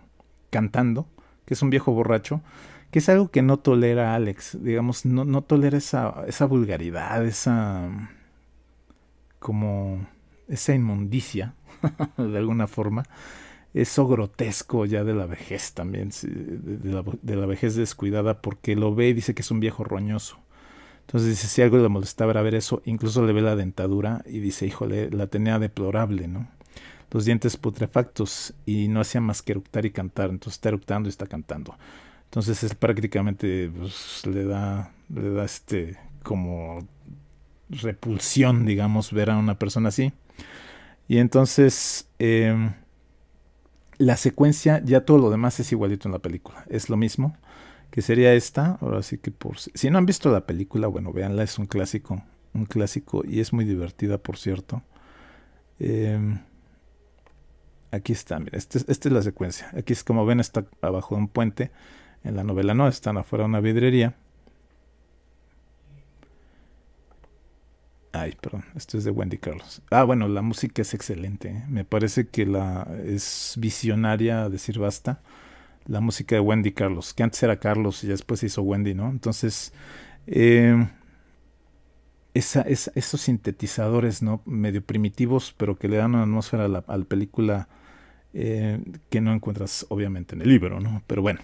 cantando, que es un viejo borracho que es algo que no tolera Alex, digamos, no, no tolera esa, esa vulgaridad, esa como esa inmundicia, de alguna forma, eso grotesco ya de la vejez también, de la, vejez descuidada, porque lo ve y dice que es un viejo roñoso. Entonces dice, si algo le molestaba ver eso, incluso le ve la dentadura y dice, híjole, la tenía deplorable, ¿no? Los dientes putrefactos y no hacía más que eructar y cantar, entonces está eructando y está cantando. Entonces es prácticamente pues, le da le da este como repulsión, digamos, ver a una persona así. Y entonces em, la secuencia, ya todo lo demás es igualito en la película, es lo mismo que sería esta. Ahora sí que por si no han visto la película, bueno, véanla, es un clásico, un clásico y es muy divertida, por cierto. Em, aquí está, mira, este esta es la secuencia. Aquí es como ven, está abajo de un puente en la novela no, están afuera de una vidrería. Ay, perdón, esto es de Wendy Carlos. Ah, bueno, la música es excelente. ¿eh? Me parece que la es visionaria a decir basta. La música de Wendy Carlos, que antes era Carlos y después se hizo Wendy, ¿no? Entonces, em, esa, esos sintetizadores, ¿no? Medio primitivos, pero que le dan una atmósfera a la, película eh, que no encuentras, obviamente, en el libro, ¿no? Pero bueno.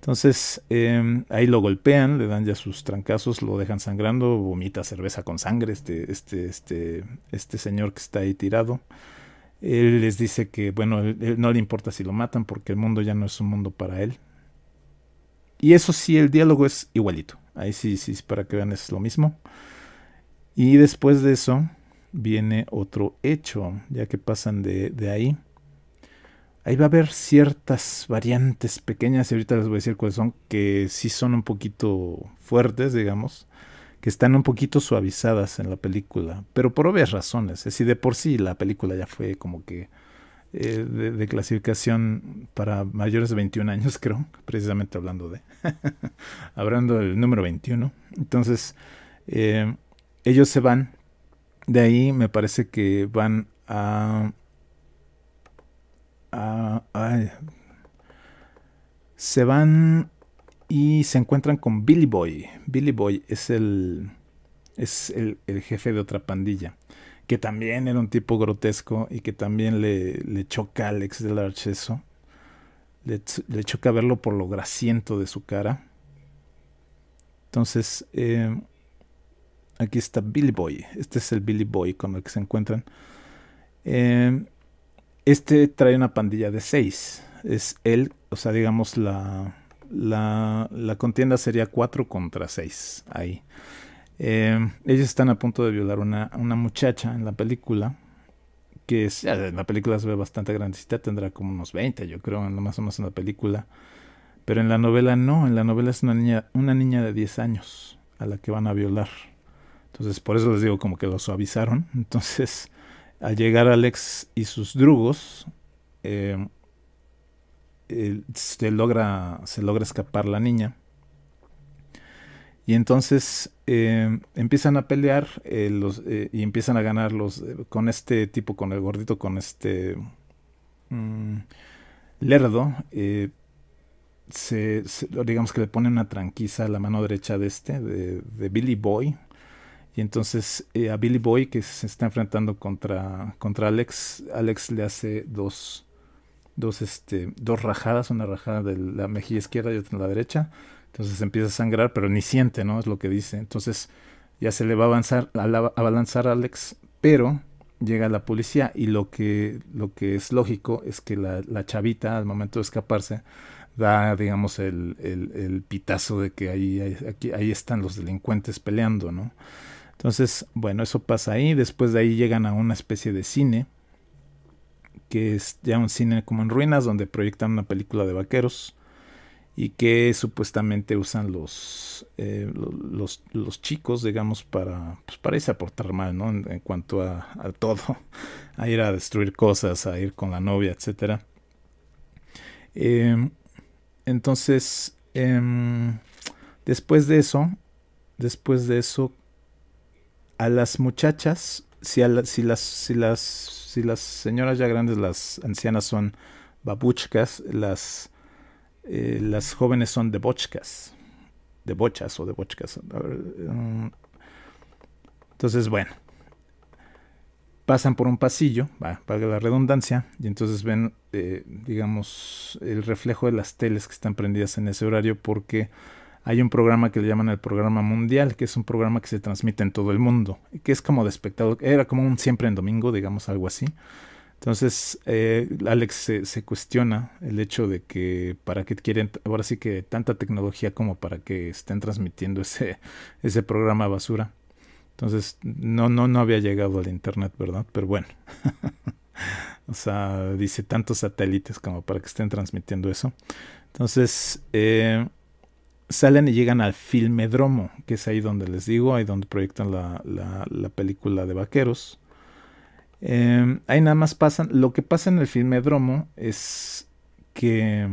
Entonces em, ahí lo golpean, le dan ya sus trancazos, lo dejan sangrando, vomita cerveza con sangre este, este, este, este señor que está ahí tirado. Él les dice que, bueno, no le importa si lo matan porque el mundo ya no es un mundo para él. Y eso sí, el diálogo es igualito. Ahí sí, sí, para que vean, es lo mismo. Y después de eso viene otro hecho, ya que pasan de ahí Ahí va a haber ciertas variantes pequeñas, y ahorita les voy a decir cuáles son, que sí son un poquito fuertes, digamos, que están un poquito suavizadas en la película, pero por obvias razones. Es decir, de por sí la película ya fue como que eh, de, clasificación para mayores de 21 años, creo, precisamente hablando de, hablando del número 21. Entonces, eh, ellos se van, de ahí me parece que van a Ah, se van y se encuentran con Billy Boy. Billy Boy es el, es el, jefe de otra pandilla que también era un tipo grotesco y que también le, le choca a Alex del Archeso. Le, choca verlo por lo Graciento de su cara. Entonces, eh, aquí está Billy Boy. Este es el Billy Boy con el que se encuentran. Eh, este trae una pandilla de seis. Es él, o sea, digamos, la, la, la contienda sería cuatro contra seis. Ahí. Em, ellos están a punto de violar una, una muchacha en la película. Que es, en la película se ve bastante grandecita, tendrá como unos 20, yo creo, más o menos en la película. Pero en la novela no, en la novela es una niña, una niña de 10 años a la que van a violar. Entonces, por eso les digo como que lo suavizaron. Entonces, al llegar Alex y sus drugos, eh, se, logra, se logra escapar la niña. Y entonces eh, empiezan a pelear eh, los, y empiezan a ganar con este tipo, con el gordito, con este mm, lerdo. digamos que le pone una tranquiza a la mano derecha de este, de Billy Boy, y entonces eh, a Billy Boy, que se está enfrentando contra, contra Alex, Alex le hace dos, dos, este, dos rajadas, una rajada de la mejilla izquierda y otra en la derecha. Entonces empieza a sangrar, pero ni siente, ¿no? Es lo que dice. Entonces ya se le va a avanzar, a, balanzar Alex, pero llega la policía y lo que, lo que es lógico es que la, chavita al momento de escaparse da, digamos, el, pitazo de que ahí, ahí, aquí, ahí están los delincuentes peleando, ¿no? Entonces, bueno, eso pasa ahí. Después de ahí llegan a una especie de cine, que es ya un cine como en ruinas, donde proyectan una película de vaqueros y que supuestamente usan los, eh, los, chicos, digamos, para, pues, para irse a portar mal, ¿no? En, cuanto a, todo, a ir a destruir cosas, a ir con la novia, etc. Em, entonces, em, después de eso, después de eso, a las muchachas, si, las, señoras ya grandes, las ancianas son babuchcas, las, eh, jóvenes son debochkas, de bochas o de um, Entonces, bueno, pasan por un pasillo, para la redundancia, y entonces ven, eh, digamos, el reflejo de las teles que están prendidas en ese horario porque hay un programa que le llaman el programa mundial, que es un programa que se transmite en todo el mundo, que es como de era como un siempre en domingo, digamos algo así. Entonces, eh, Alex se, cuestiona el hecho de que para qué quieren, ahora sí que tanta tecnología como para que estén transmitiendo ese, ese programa basura. Entonces, no, no, no había llegado al internet, ¿verdad? Pero bueno. o sea, dice tantos satélites como para que estén transmitiendo eso. Entonces, eh, salen y llegan al Filmedromo, que es ahí donde les digo, ahí donde proyectan la, película de vaqueros. Em, ahí nada más pasan. Lo que pasa en el Filmedromo es que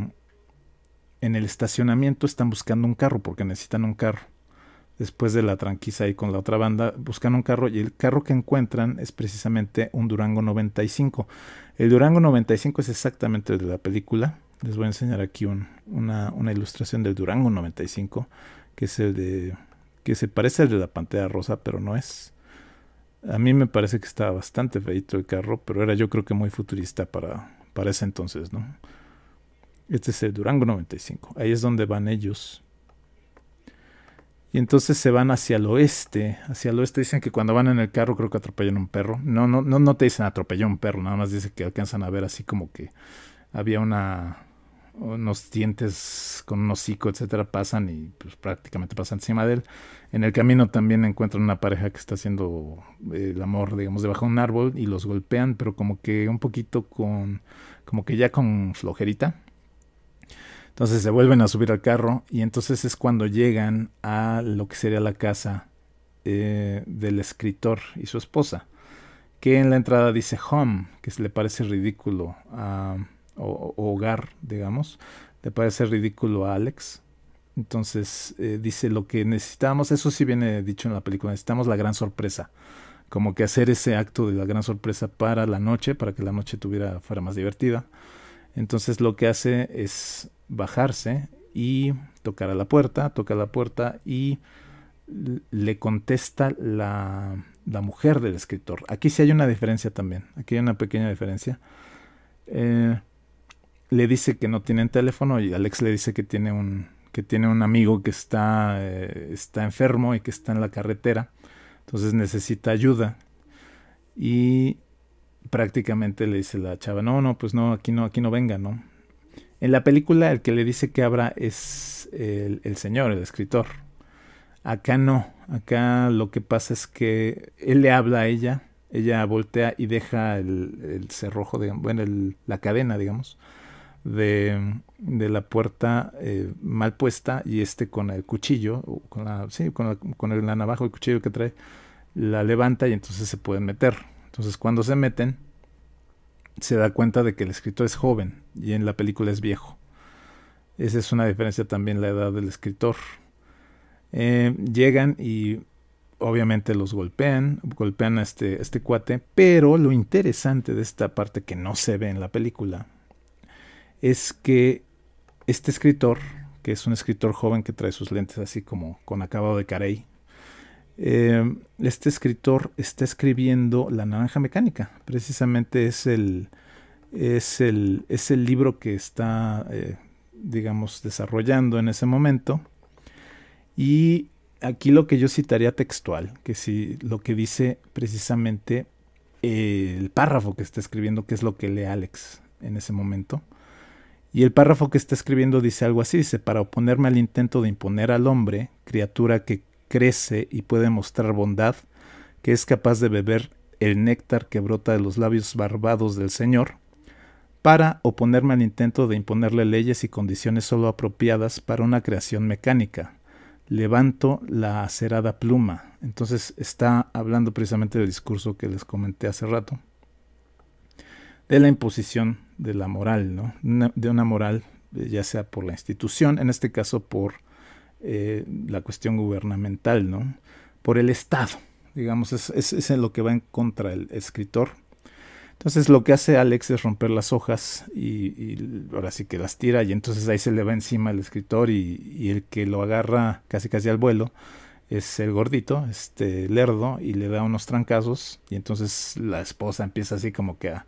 en el estacionamiento están buscando un carro porque necesitan un carro. Después de la tranquisa ahí con la otra banda, buscan un carro y el carro que encuentran es precisamente un Durango 95. El Durango 95 es exactamente el de la película les voy a enseñar aquí una, ilustración del Durango 95, que es el de que se parece al de la Pantera Rosa, pero no es. A mí me parece que estaba bastante feito el carro, pero era yo creo que muy futurista para, ese entonces, ¿no? Este es el Durango 95. Ahí es donde van ellos. Y entonces se van hacia el oeste. Hacia el oeste dicen que cuando van en el carro creo que atropellan un perro. No, no, no, no te dicen atropelló un perro, nada más dice que alcanzan a ver así como que había una unos dientes con un hocico, etcétera, pasan y pues, prácticamente pasan encima de él. En el camino también encuentran una pareja que está haciendo eh, el amor, digamos, debajo de un árbol y los golpean, pero como que un poquito con, como que ya con flojerita. Entonces se vuelven a subir al carro y entonces es cuando llegan a lo que sería la casa eh, del escritor y su esposa, que en la entrada dice home, que se le parece ridículo a o, hogar, digamos, le parece ridículo a Alex. Entonces eh, dice lo que necesitamos, eso sí viene dicho en la película, necesitamos la gran sorpresa, como que hacer ese acto de la gran sorpresa para la noche, para que la noche tuviera, fuera más divertida. Entonces lo que hace es bajarse y tocar a la puerta, toca la puerta y le contesta la, la mujer del escritor. Aquí sí hay una diferencia también, aquí hay una pequeña diferencia. Eh, le dice que no tienen teléfono y Alex le dice que tiene un, que tiene un amigo que está, eh, está enfermo y que está en la carretera. Entonces necesita ayuda. Y prácticamente le dice la chava, no, no, pues no, aquí no, aquí no venga, ¿no? En la película el que le dice que abra es el, señor, el escritor. Acá no, acá lo que pasa es que él le habla a ella, ella voltea y deja el, cerrojo, de bueno, la cadena, digamos, de, la puerta eh, mal puesta y este con el cuchillo, con la, sí, el, navaja, el cuchillo que trae, la levanta y entonces se pueden meter. Entonces cuando se meten, se da cuenta de que el escritor es joven y en la película es viejo. Esa es una diferencia también la edad del escritor. Eh, llegan y obviamente los golpean, golpean a este, este cuate, pero lo interesante de esta parte que no se ve en la película es que este escritor, que es un escritor joven que trae sus lentes así como con acabado de carey, em, este escritor está escribiendo La Naranja Mecánica. Precisamente es el, es el, libro que está, eh, digamos, desarrollando en ese momento. Y aquí lo que yo citaría textual, que si lo que dice precisamente el párrafo que está escribiendo, que es lo que lee Alex en ese momento. Y el párrafo que está escribiendo dice algo así, dice, para oponerme al intento de imponer al hombre, criatura que crece y puede mostrar bondad, que es capaz de beber el néctar que brota de los labios barbados del Señor, para oponerme al intento de imponerle leyes y condiciones solo apropiadas para una creación mecánica. Levanto la acerada pluma. Entonces está hablando precisamente del discurso que les comenté hace rato, de la imposición de la moral, ¿no? de una moral, eh, ya sea por la institución, en este caso por eh, la cuestión gubernamental, ¿no? Por el Estado, digamos, es, es, lo que va en contra el escritor. Entonces lo que hace Alex es romper las hojas y, ahora sí que las tira y entonces ahí se le va encima el escritor y, y, el que lo agarra casi casi al vuelo es el gordito, este lerdo, y le da unos trancazos y entonces la esposa empieza así como que a,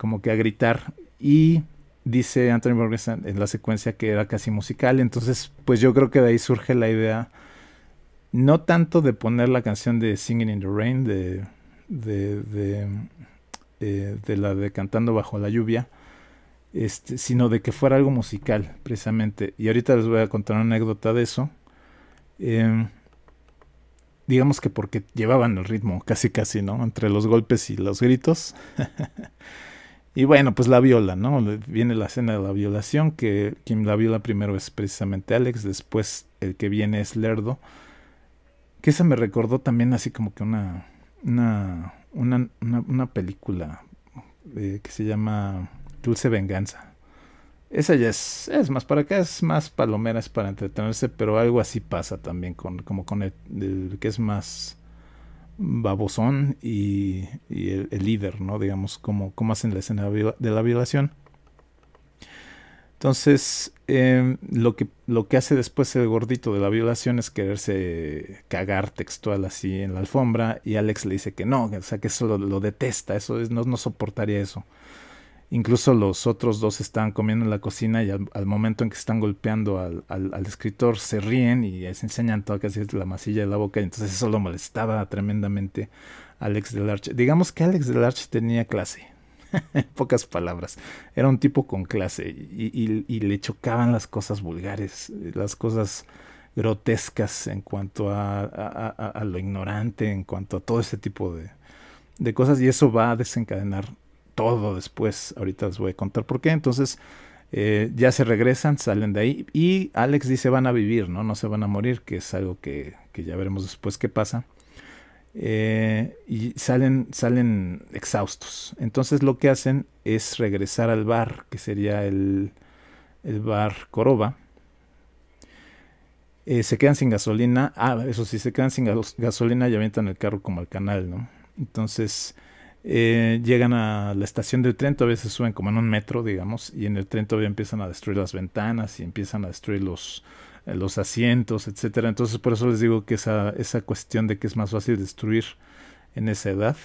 como que a gritar. Y dice Anthony Burgess en la secuencia que era casi musical. Entonces, pues yo creo que de ahí surge la idea, no tanto de poner la canción de Singing in the Rain, de, de, eh, la de Cantando bajo la lluvia, este, sino de que fuera algo musical, precisamente. Y ahorita les voy a contar una anécdota de eso. Em, digamos que porque llevaban el ritmo, casi casi, ¿no? Entre los golpes y los gritos. Y bueno, pues la viola, ¿no? Viene la escena de la violación, que quien la viola primero es precisamente Alex, después el que viene es Lerdo. Que esa me recordó también así como que una, una, una, película eh, que se llama Dulce Venganza. Esa ya es, es más para acá, es más palomera, es para entretenerse, pero algo así pasa también, con, como con el que es más babosón y, el, líder, ¿no? Digamos, como, hacen la escena de la violación. Entonces, em, lo, que, lo que hace después el gordito de la violación es quererse cagar textual así en la alfombra y Alex le dice que no, o sea, que eso lo, detesta, eso no soportaría eso. Incluso los otros dos estaban comiendo en la cocina y al, momento en que están golpeando al, escritor se ríen y se enseñan toda casi la masilla de la boca. Y entonces eso lo molestaba tremendamente a Alex Delarche. Digamos que Alex Delarche tenía clase. en pocas palabras, era un tipo con clase y, le chocaban las cosas vulgares, las cosas grotescas en cuanto a, lo ignorante, en cuanto a todo ese tipo de, de cosas, y eso va a desencadenar todo después. Ahorita les voy a contar por qué. Entonces, eh, ya se regresan, salen de ahí. Y Alex dice: van a vivir, ¿no? No se van a morir, que es algo que, ya veremos después qué pasa. Eh, y salen, salen exhaustos. Entonces, lo que hacen es regresar al bar, que sería el, bar Coroba. Eh, se quedan sin gasolina. Ah, eso sí, se quedan sin gasolina y avientan el carro como al canal, ¿no? Entonces eh, llegan a la estación del tren, todavía se suben como en un metro, digamos, y en el tren todavía empiezan a destruir las ventanas y empiezan a destruir los, eh, los asientos, etcétera. Entonces, por eso les digo que esa, esa cuestión de que es más fácil destruir en esa edad.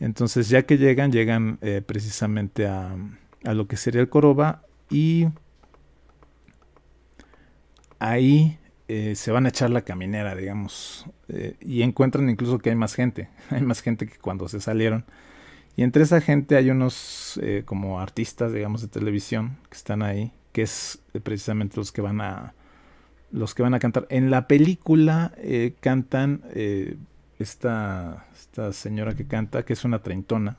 Entonces, ya que llegan, llegan eh, precisamente a, a lo que sería el Coroba y ahí eh, se van a echar la caminera, digamos, eh, y encuentran incluso que hay más gente, hay más gente que cuando se salieron. Y entre esa gente hay unos eh, como artistas, digamos, de televisión que están ahí, que es precisamente los que van a los que van a cantar. En la película cantan esta, esta señora que canta, que es una treintona,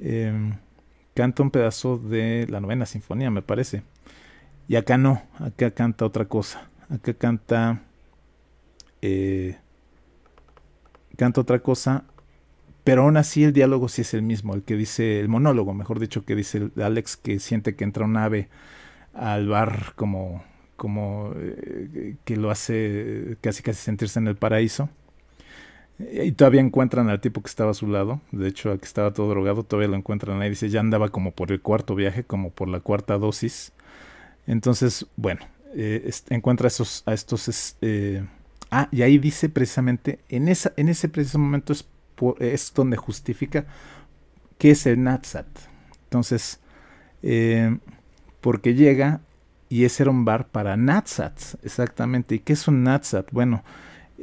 em, canta un pedazo de la novena sinfonía, me parece. Y acá no, acá canta otra cosa que canta. Eh, canta otra cosa. Pero aún así el diálogo sí es el mismo, el que dice, el monólogo, mejor dicho, que dice Alex que siente que entra un ave al bar como, como eh, que lo hace casi casi sentirse en el paraíso. Y todavía encuentran al tipo que estaba a su lado, de hecho al que estaba todo drogado, todavía lo encuentran ahí, dice, ya andaba como por el cuarto viaje, como por la cuarta dosis. Entonces, bueno, eh, encuentra a estos... A estos eh, ah, y ahí dice precisamente, en, esa, en ese preciso momento es, donde justifica que es el Natsat. Entonces, eh, porque llega y ese era un bar para Natsats, exactamente. ¿Y qué es un Natsat? Bueno,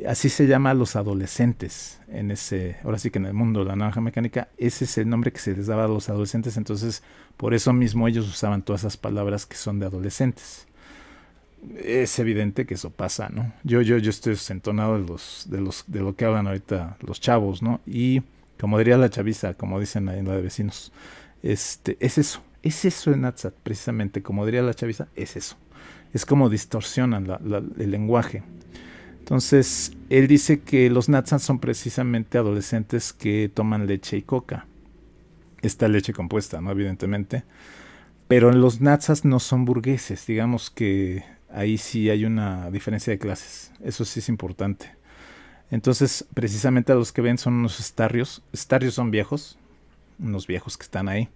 así se llama a los adolescentes en ese, ahora sí que en el mundo de la naranja mecánica, ese es el nombre que se les daba a los adolescentes, entonces por eso mismo ellos usaban todas esas palabras que son de adolescentes es evidente que eso pasa, ¿no? Yo, yo, yo estoy desentonado de los, de los, de lo que hablan ahorita los chavos, ¿no? Y como diría la chaviza, como dicen ahí en la de vecinos, este, es eso, es eso en natsat, precisamente, como diría la chaviza, es eso. Es como distorsionan el lenguaje. Entonces, él dice que los Natsas son precisamente adolescentes que toman leche y coca. Esta leche compuesta, ¿no? Evidentemente. Pero los Natsas no son burgueses, digamos que ahí sí hay una diferencia de clases. Eso sí es importante. Entonces, precisamente a los que ven son unos estarios. Starrios son viejos, unos viejos que están ahí,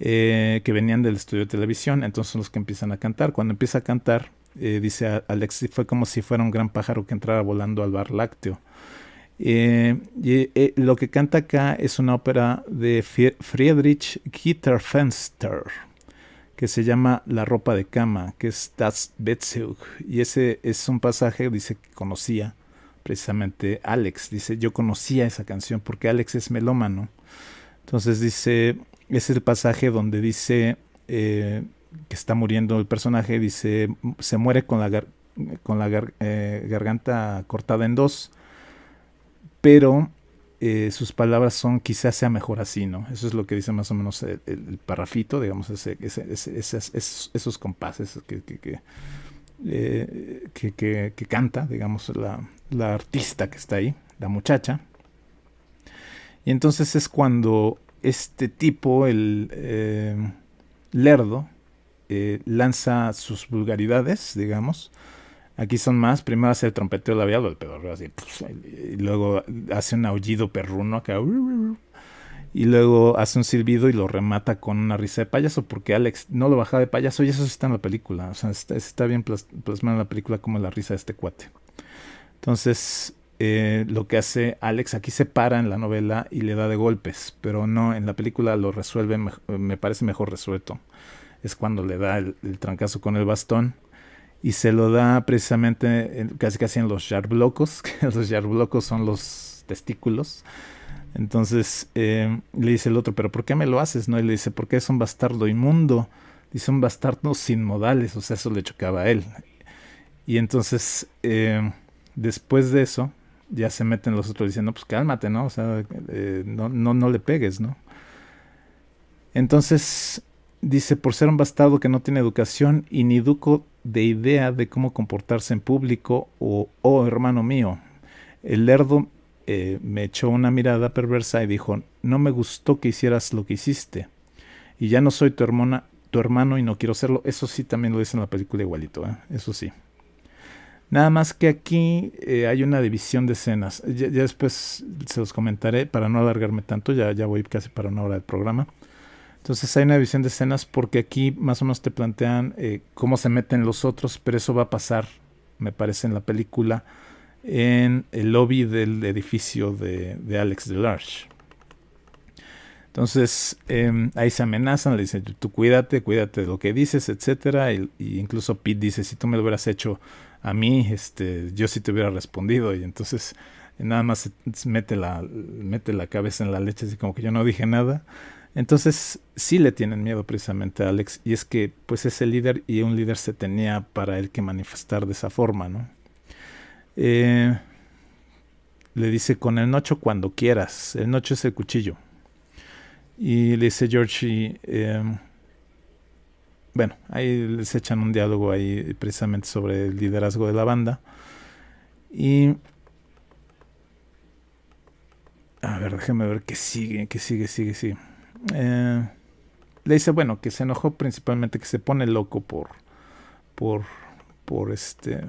eh, que venían del estudio de televisión. Entonces son los que empiezan a cantar. Cuando empieza a cantar, eh, dice Alex, fue como si fuera un gran pájaro que entrara volando al bar lácteo. Eh, lo que canta acá es una ópera de Friedrich Gitterfenster que se llama La ropa de cama, que es Das Bettzug, Y ese es un pasaje, dice, que conocía precisamente Alex. Dice, yo conocía esa canción porque Alex es melómano. Entonces dice, es el pasaje donde dice eh, que está muriendo el personaje, dice, se muere con la, con la eh, garganta cortada en dos, pero eh, sus palabras son quizás sea mejor así, ¿no? Eso es lo que dice más o menos el, el parrafito, digamos, esos, compases que, eh, canta, digamos, la, artista que está ahí, la muchacha. Y entonces es cuando este tipo, el eh, lerdo, lanza sus vulgaridades, digamos, Aquí son más. Primero hace el trompeteo labial o el Y luego hace un aullido perruno acá. Uh, uh, uh, y luego hace un silbido y lo remata con una risa de payaso. Porque Alex no lo baja de payaso y eso está en la película. O sea, está, bien plasmado plasmada en la película como la risa de este cuate. Entonces, eh, lo que hace Alex aquí se para en la novela y le da de golpes, pero no, en la película lo resuelve, me, parece mejor resuelto. Es cuando le da el, trancazo con el bastón y se lo da precisamente casi casi en los yarblocos, que los yarblocos son los testículos. Entonces eh, le dice el otro, pero ¿por qué me lo haces? No, y le dice, porque es un bastardo inmundo, dice un bastardo sin modales, o sea, eso le chocaba a él. Y entonces, eh, después de eso, ya se meten los otros diciendo, pues cálmate, ¿no? O sea, eh, no, no, no le pegues, ¿no? Entonces, dice, por ser un bastardo que no tiene educación y ni, duco, de idea de cómo comportarse en público o, oh hermano mío, el lerdo eh, me echó una mirada perversa y dijo, no me gustó que hicieras lo que hiciste. Y ya no soy tu, hermana, tu hermano y no quiero serlo. Eso sí también lo dice en la película igualito, ¿eh? eso sí. Nada más que aquí eh, hay una división de escenas. Ya, ya, después se los comentaré para no alargarme tanto, ya, ya voy casi para una hora del programa. Entonces hay una división de escenas porque aquí más o menos te plantean eh, cómo se meten los otros, pero eso va a pasar, me parece, en la película, en el lobby del edificio de, Alex Delarge. Entonces em, ahí se amenazan, le dicen, tú cuídate, cuídate de lo que dices, etcétera. Y, incluso Pete dice, si tú me lo hubieras hecho a mí, este, yo sí te hubiera respondido. Y entonces eh, nada más mete la, mete la cabeza en la leche, así como que yo no dije nada. Entonces sí le tienen miedo precisamente a Alex y es que pues es el líder y un líder se tenía para él que manifestar de esa forma, ¿no? Eh, le dice con el nocho cuando quieras, el nocho es el cuchillo. Y le dice George eh, bueno, ahí les echan un diálogo ahí precisamente sobre el liderazgo de la banda. Y a ver, déjeme ver qué sigue, qué sigue, sigue, sigue. Eh, le dice, bueno, que se enojó principalmente, que se pone loco por, por, por este,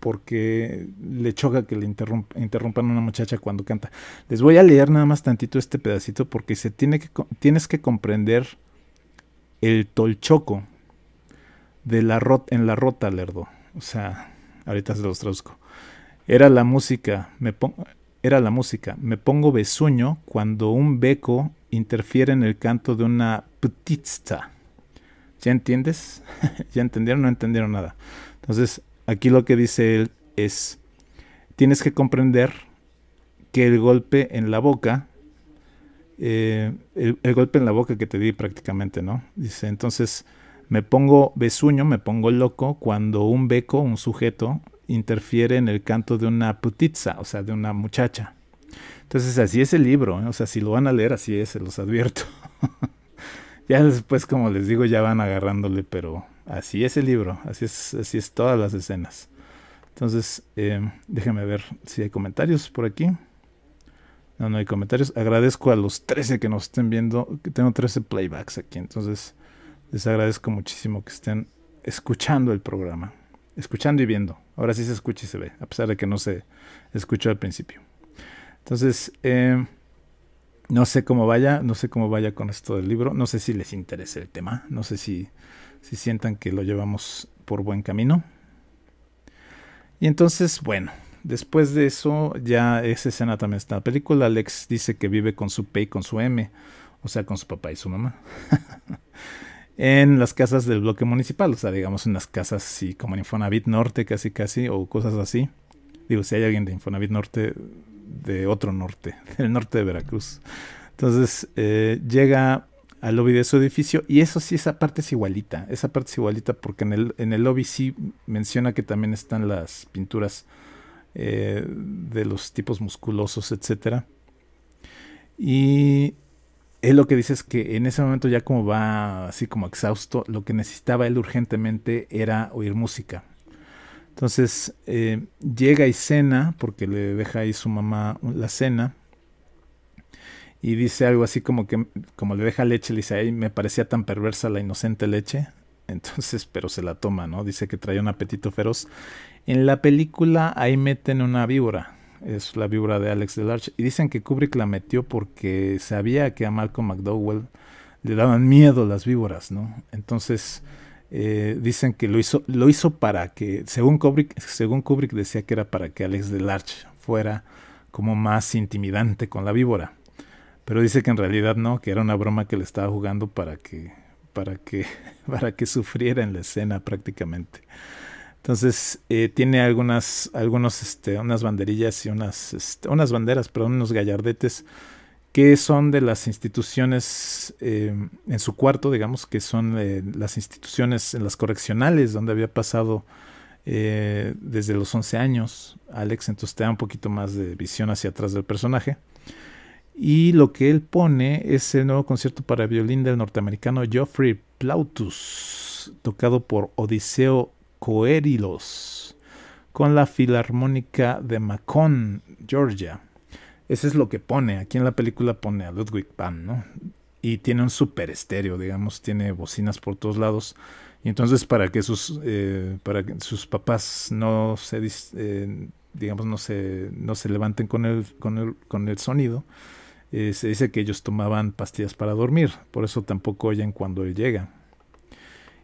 porque le choca que le interrumpan a una muchacha cuando canta. Les voy a leer nada más tantito este pedacito porque se tiene que, tienes que comprender el tolchoco de la rot en la rota, Lerdo. O sea, ahorita se los traduzco. Era la música, me pongo era la música. Me pongo besuño cuando un beco interfiere en el canto de una ptitsa. ¿Ya entiendes? ¿Ya entendieron? No entendieron nada. Entonces, aquí lo que dice él es, tienes que comprender que el golpe en la boca, eh, el, el, golpe en la boca que te di prácticamente, ¿no? Dice, entonces, me pongo besuño, me pongo loco cuando un beco, un sujeto, interfiere en el canto de una putitza, o sea, de una muchacha. Entonces así es el libro, ¿eh? o sea, si lo van a leer así es, se los advierto. ya después, como les digo, ya van agarrándole, pero así es el libro, así es, así es todas las escenas. Entonces, eh, déjenme ver si hay comentarios por aquí. No, no hay comentarios. Agradezco a los 13 que nos estén viendo, que tengo 13 playbacks aquí, entonces les agradezco muchísimo que estén escuchando el programa, escuchando y viendo. Ahora sí se escucha y se ve, a pesar de que no se escuchó al principio. Entonces, eh, no sé cómo vaya, no sé cómo vaya con esto del libro, no sé si les interesa el tema, no sé si, si sientan que lo llevamos por buen camino. Y entonces, bueno, después de eso, ya esa escena también está la película. Alex dice que vive con su P y con su M, o sea, con su papá y su mamá. en las casas del bloque municipal, o sea, digamos en las casas así como en Infonavit Norte, casi casi, o cosas así. Digo, si hay alguien de Infonavit Norte, de otro norte, del norte de Veracruz. Entonces eh, llega al lobby de su edificio y eso sí, esa parte es igualita, esa parte es igualita porque en el, en el lobby sí menciona que también están las pinturas eh, de los tipos musculosos, etcétera. Y él lo que dice es que en ese momento ya como va así como exhausto, lo que necesitaba él urgentemente era oír música. Entonces eh, llega y cena, porque le deja ahí su mamá la cena, y dice algo así como que, como le deja leche, le dice, ahí me parecía tan perversa la inocente leche, entonces, pero se la toma, ¿no? Dice que trae un apetito feroz. En la película ahí meten una víbora, es la víbora de Alex Delarge. Y dicen que Kubrick la metió porque sabía que a Malcolm McDowell le daban miedo las víboras, ¿no? Entonces eh, dicen que lo hizo, lo hizo para que, según Kubrick, según Kubrick decía que era para que Alex Delarge fuera como más intimidante con la víbora. Pero dice que en realidad no, que era una broma que le estaba jugando para que, para que, para que sufriera en la escena prácticamente. Entonces eh, tiene algunas, algunos, este, unas banderillas y unas, este, unas banderas, perdón, unos gallardetes que son de las instituciones em, en su cuarto, digamos, que son eh, las instituciones, en las correccionales, donde había pasado eh, desde los 11 años. Alex entonces te da un poquito más de visión hacia atrás del personaje. Y lo que él pone es el nuevo concierto para violín del norteamericano Geoffrey Plautus, tocado por Odiseo Coerilos con la Filarmónica de Macon, Georgia. Eso es lo que pone, aquí en la película pone a Ludwig Pan, ¿no? Y tiene un super estéreo, digamos, tiene bocinas por todos lados. Y entonces para que sus, eh, para que sus papás no se, eh, digamos, no se, no se levanten con el, con el, sonido, eh, se dice que ellos tomaban pastillas para dormir, por eso tampoco oyen cuando él llega.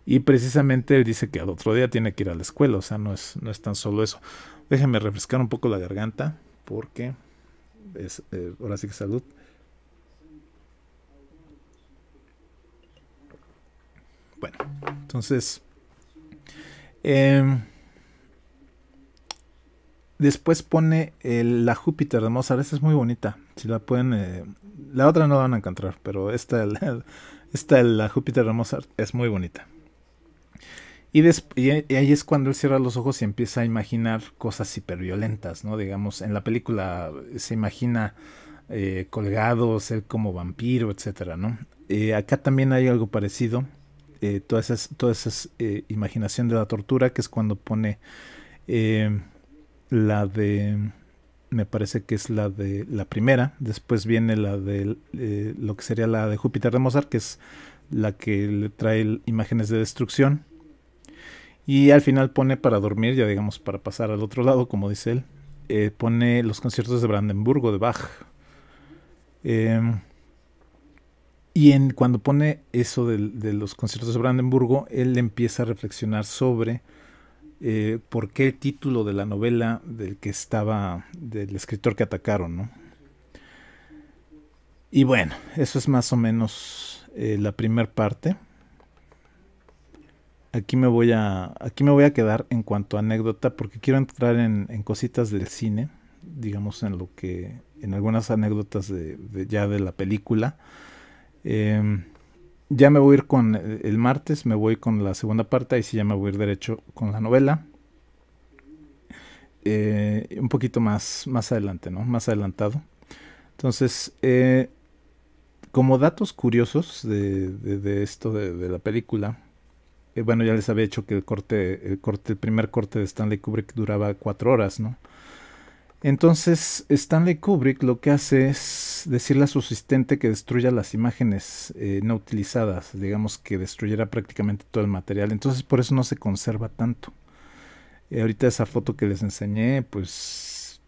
Y precisamente dice que al otro día tiene que ir a la escuela, o sea, no es, no es tan solo eso. Déjenme refrescar un poco la garganta, porque es, eh, ahora sí que salud. Bueno, entonces... Em, después pone la Júpiter de Mozart. Esta es muy bonita. Si la pueden. Eh, la otra no la van a encontrar, pero esta, esta, la Júpiter de Mozart, es muy bonita. Y, ahí es cuando él cierra los ojos y empieza a imaginar cosas hiperviolentas, ¿no? Digamos, en la película eh, se imagina eh, colgado, ser como vampiro, etcétera, ¿no? Eh, acá también hay algo parecido. Eh, toda esa, toda eh, imaginación de la tortura, que es cuando pone la de. Me parece que es la de la primera. Después viene la de lo que sería la de Júpiter de Mozart, que es la que le trae imágenes de destrucción y al final pone para dormir, ya digamos, para pasar al otro lado, como dice él, eh, pone los conciertos de Brandenburgo, de Bach. Em, y en, cuando pone eso de, los conciertos de Brandenburgo, él empieza a reflexionar sobre eh, por qué el título de la novela del que estaba, del escritor que atacaron, ¿no? Y bueno, eso es más o menos eh, la primera parte aquí me voy a, aquí me voy a quedar en cuanto a anécdota porque quiero entrar en, cositas del cine, digamos en lo que, en algunas anécdotas de, ya de la película. Em, ya me voy a ir con eh, el martes, me voy con la segunda parte y sí ya me voy a ir derecho con la novela. Eh, un poquito más, más adelante, ¿no? Más adelantado. Entonces, eh, como datos curiosos de, esto de, la película, eh, bueno, ya les había hecho que el corte, el primer corte de Stanley Kubrick duraba cuatro horas, ¿no? Entonces, Stanley Kubrick lo que hace es decirle a su asistente que destruya las imágenes eh, no utilizadas, digamos que destruyera prácticamente todo el material, entonces por eso no se conserva tanto. Eh, ahorita esa foto que les enseñé, pues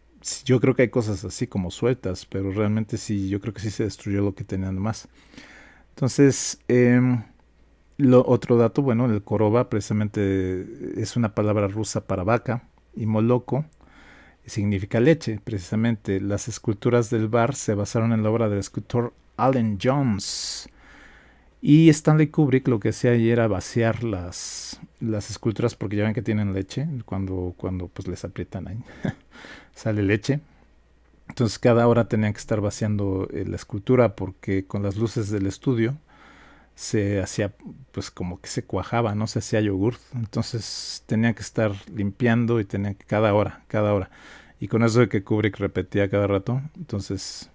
yo creo que hay cosas así como sueltas, pero realmente sí, yo creo que sí se destruyó lo que tenían más. Entonces, eh, otro dato, bueno, el coroba precisamente es una palabra rusa para vaca y moloco significa leche. Precisamente las esculturas del bar se basaron en la obra del escultor Allen Jones. Y Stanley Kubrick lo que hacía ahí era vaciar las, las esculturas porque ya ven que tienen leche cuando, cuando pues les aprietan ahí. Sale leche. Entonces cada hora tenían que estar vaciando eh, la escultura porque con las luces del estudio se hacía pues como que se cuajaba, no se hacía yogurt, entonces tenía que estar limpiando y tenía que cada hora, cada hora. Y con eso de que Kubrick repetía cada rato, entonces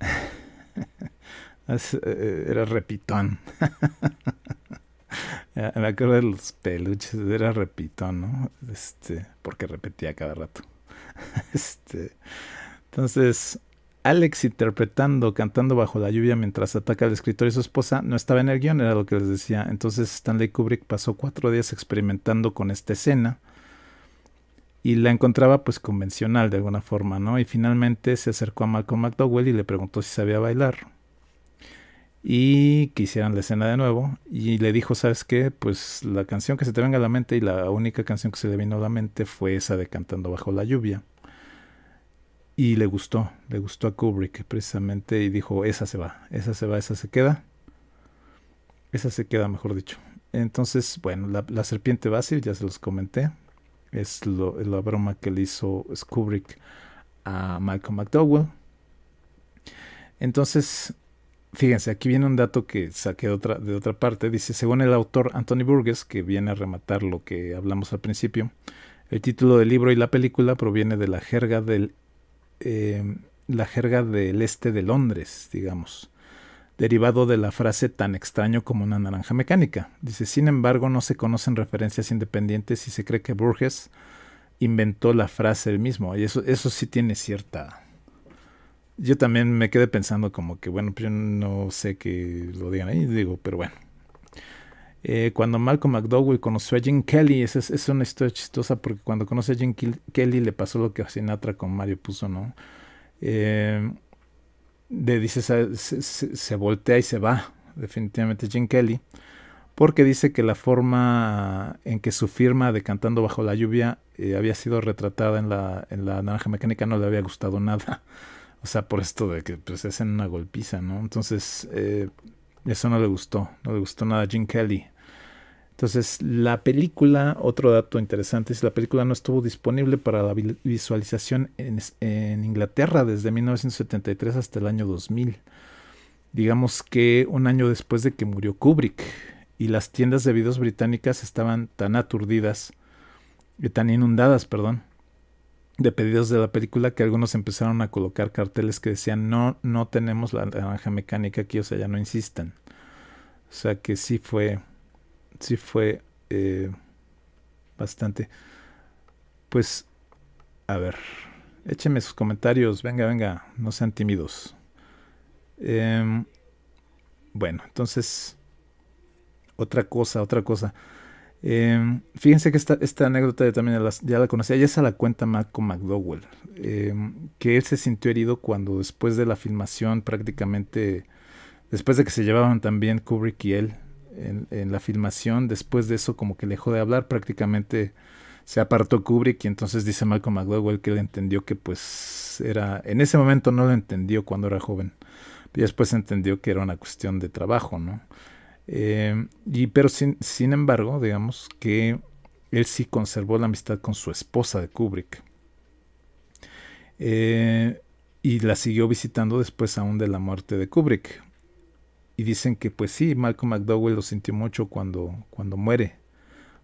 eh, era repitón. Me acuerdo de los peluches, era repitón, ¿no? Este, porque repetía cada rato. Este, entonces, Alex interpretando, cantando bajo la lluvia mientras ataca al escritor y su esposa, no estaba en el guión, era lo que les decía. Entonces Stanley Kubrick pasó cuatro días experimentando con esta escena y la encontraba pues convencional de alguna forma, ¿no? Y finalmente se acercó a Malcolm McDowell y le preguntó si sabía bailar y que hicieran la escena de nuevo y le dijo, ¿sabes qué? Pues la canción que se te venga a la mente y la única canción que se le vino a la mente fue esa de Cantando bajo la lluvia. Y le gustó, le gustó a Kubrick precisamente y dijo, esa se va, esa se va, esa se queda. Esa se queda, mejor dicho. Entonces, bueno, la, serpiente básica, ya se los comenté, es lo, la broma que le hizo Kubrick a Malcolm McDowell. Entonces, fíjense, aquí viene un dato que saqué otra, de otra parte. Dice, según el autor Anthony Burgess, que viene a rematar lo que hablamos al principio, el título del libro y la película proviene de la jerga del eh, la jerga del este de Londres, digamos, derivado de la frase tan extraño como una naranja mecánica. Dice, sin embargo, no se conocen referencias independientes y se cree que Burgess inventó la frase él mismo. Y eso, eso sí tiene cierta... Yo también me quedé pensando como que, bueno, pues yo no sé que lo digan ahí, digo, pero bueno eh, cuando Malcolm McDowell conoció a Jim Kelly, esa es, una historia chistosa porque cuando conoce a Jim Kelly le pasó lo que Sinatra con Mario puso, ¿no? Eh, dice, se, se, voltea y se va, definitivamente Jim Kelly, porque dice que la forma en que su firma de Cantando bajo la lluvia eh, había sido retratada en la, en la naranja mecánica no le había gustado nada. O sea, por esto de que pues, hacen una golpiza, ¿no? Entonces, eh, eso no le gustó, no le gustó nada a Jim Kelly. Entonces, la película, otro dato interesante, es la película no estuvo disponible para la visualización en, Inglaterra desde 1973 hasta el año 2000. Digamos que un año después de que murió Kubrick, y las tiendas de videos británicas estaban tan aturdidas, eh, tan inundadas, perdón, de pedidos de la película que algunos empezaron a colocar carteles que decían no, no tenemos la naranja mecánica aquí, o sea, ya no insistan. O sea que sí fue, sí fue eh, bastante. Pues, a ver, échenme sus comentarios, venga, venga, no sean tímidos. Em, bueno, entonces, otra cosa, otra cosa. Em, fíjense que esta, esta anécdota también ya la conocía, ya se la cuenta Malcolm McDowell, em, que él se sintió herido cuando después de la filmación prácticamente, después de que se llevaban también Kubrick y él en, la filmación, después de eso como que dejó de hablar prácticamente. Se apartó Kubrick y entonces dice Malcolm McDowell que él entendió que pues era, en ese momento no lo entendió cuando era joven, y después entendió que era una cuestión de trabajo, ¿no? Eh, y, pero sin, embargo, digamos que él sí conservó la amistad con su esposa de Kubrick. Eh, y la siguió visitando después aún de la muerte de Kubrick. Y dicen que pues sí, Malcolm McDowell lo sintió mucho cuando, cuando muere,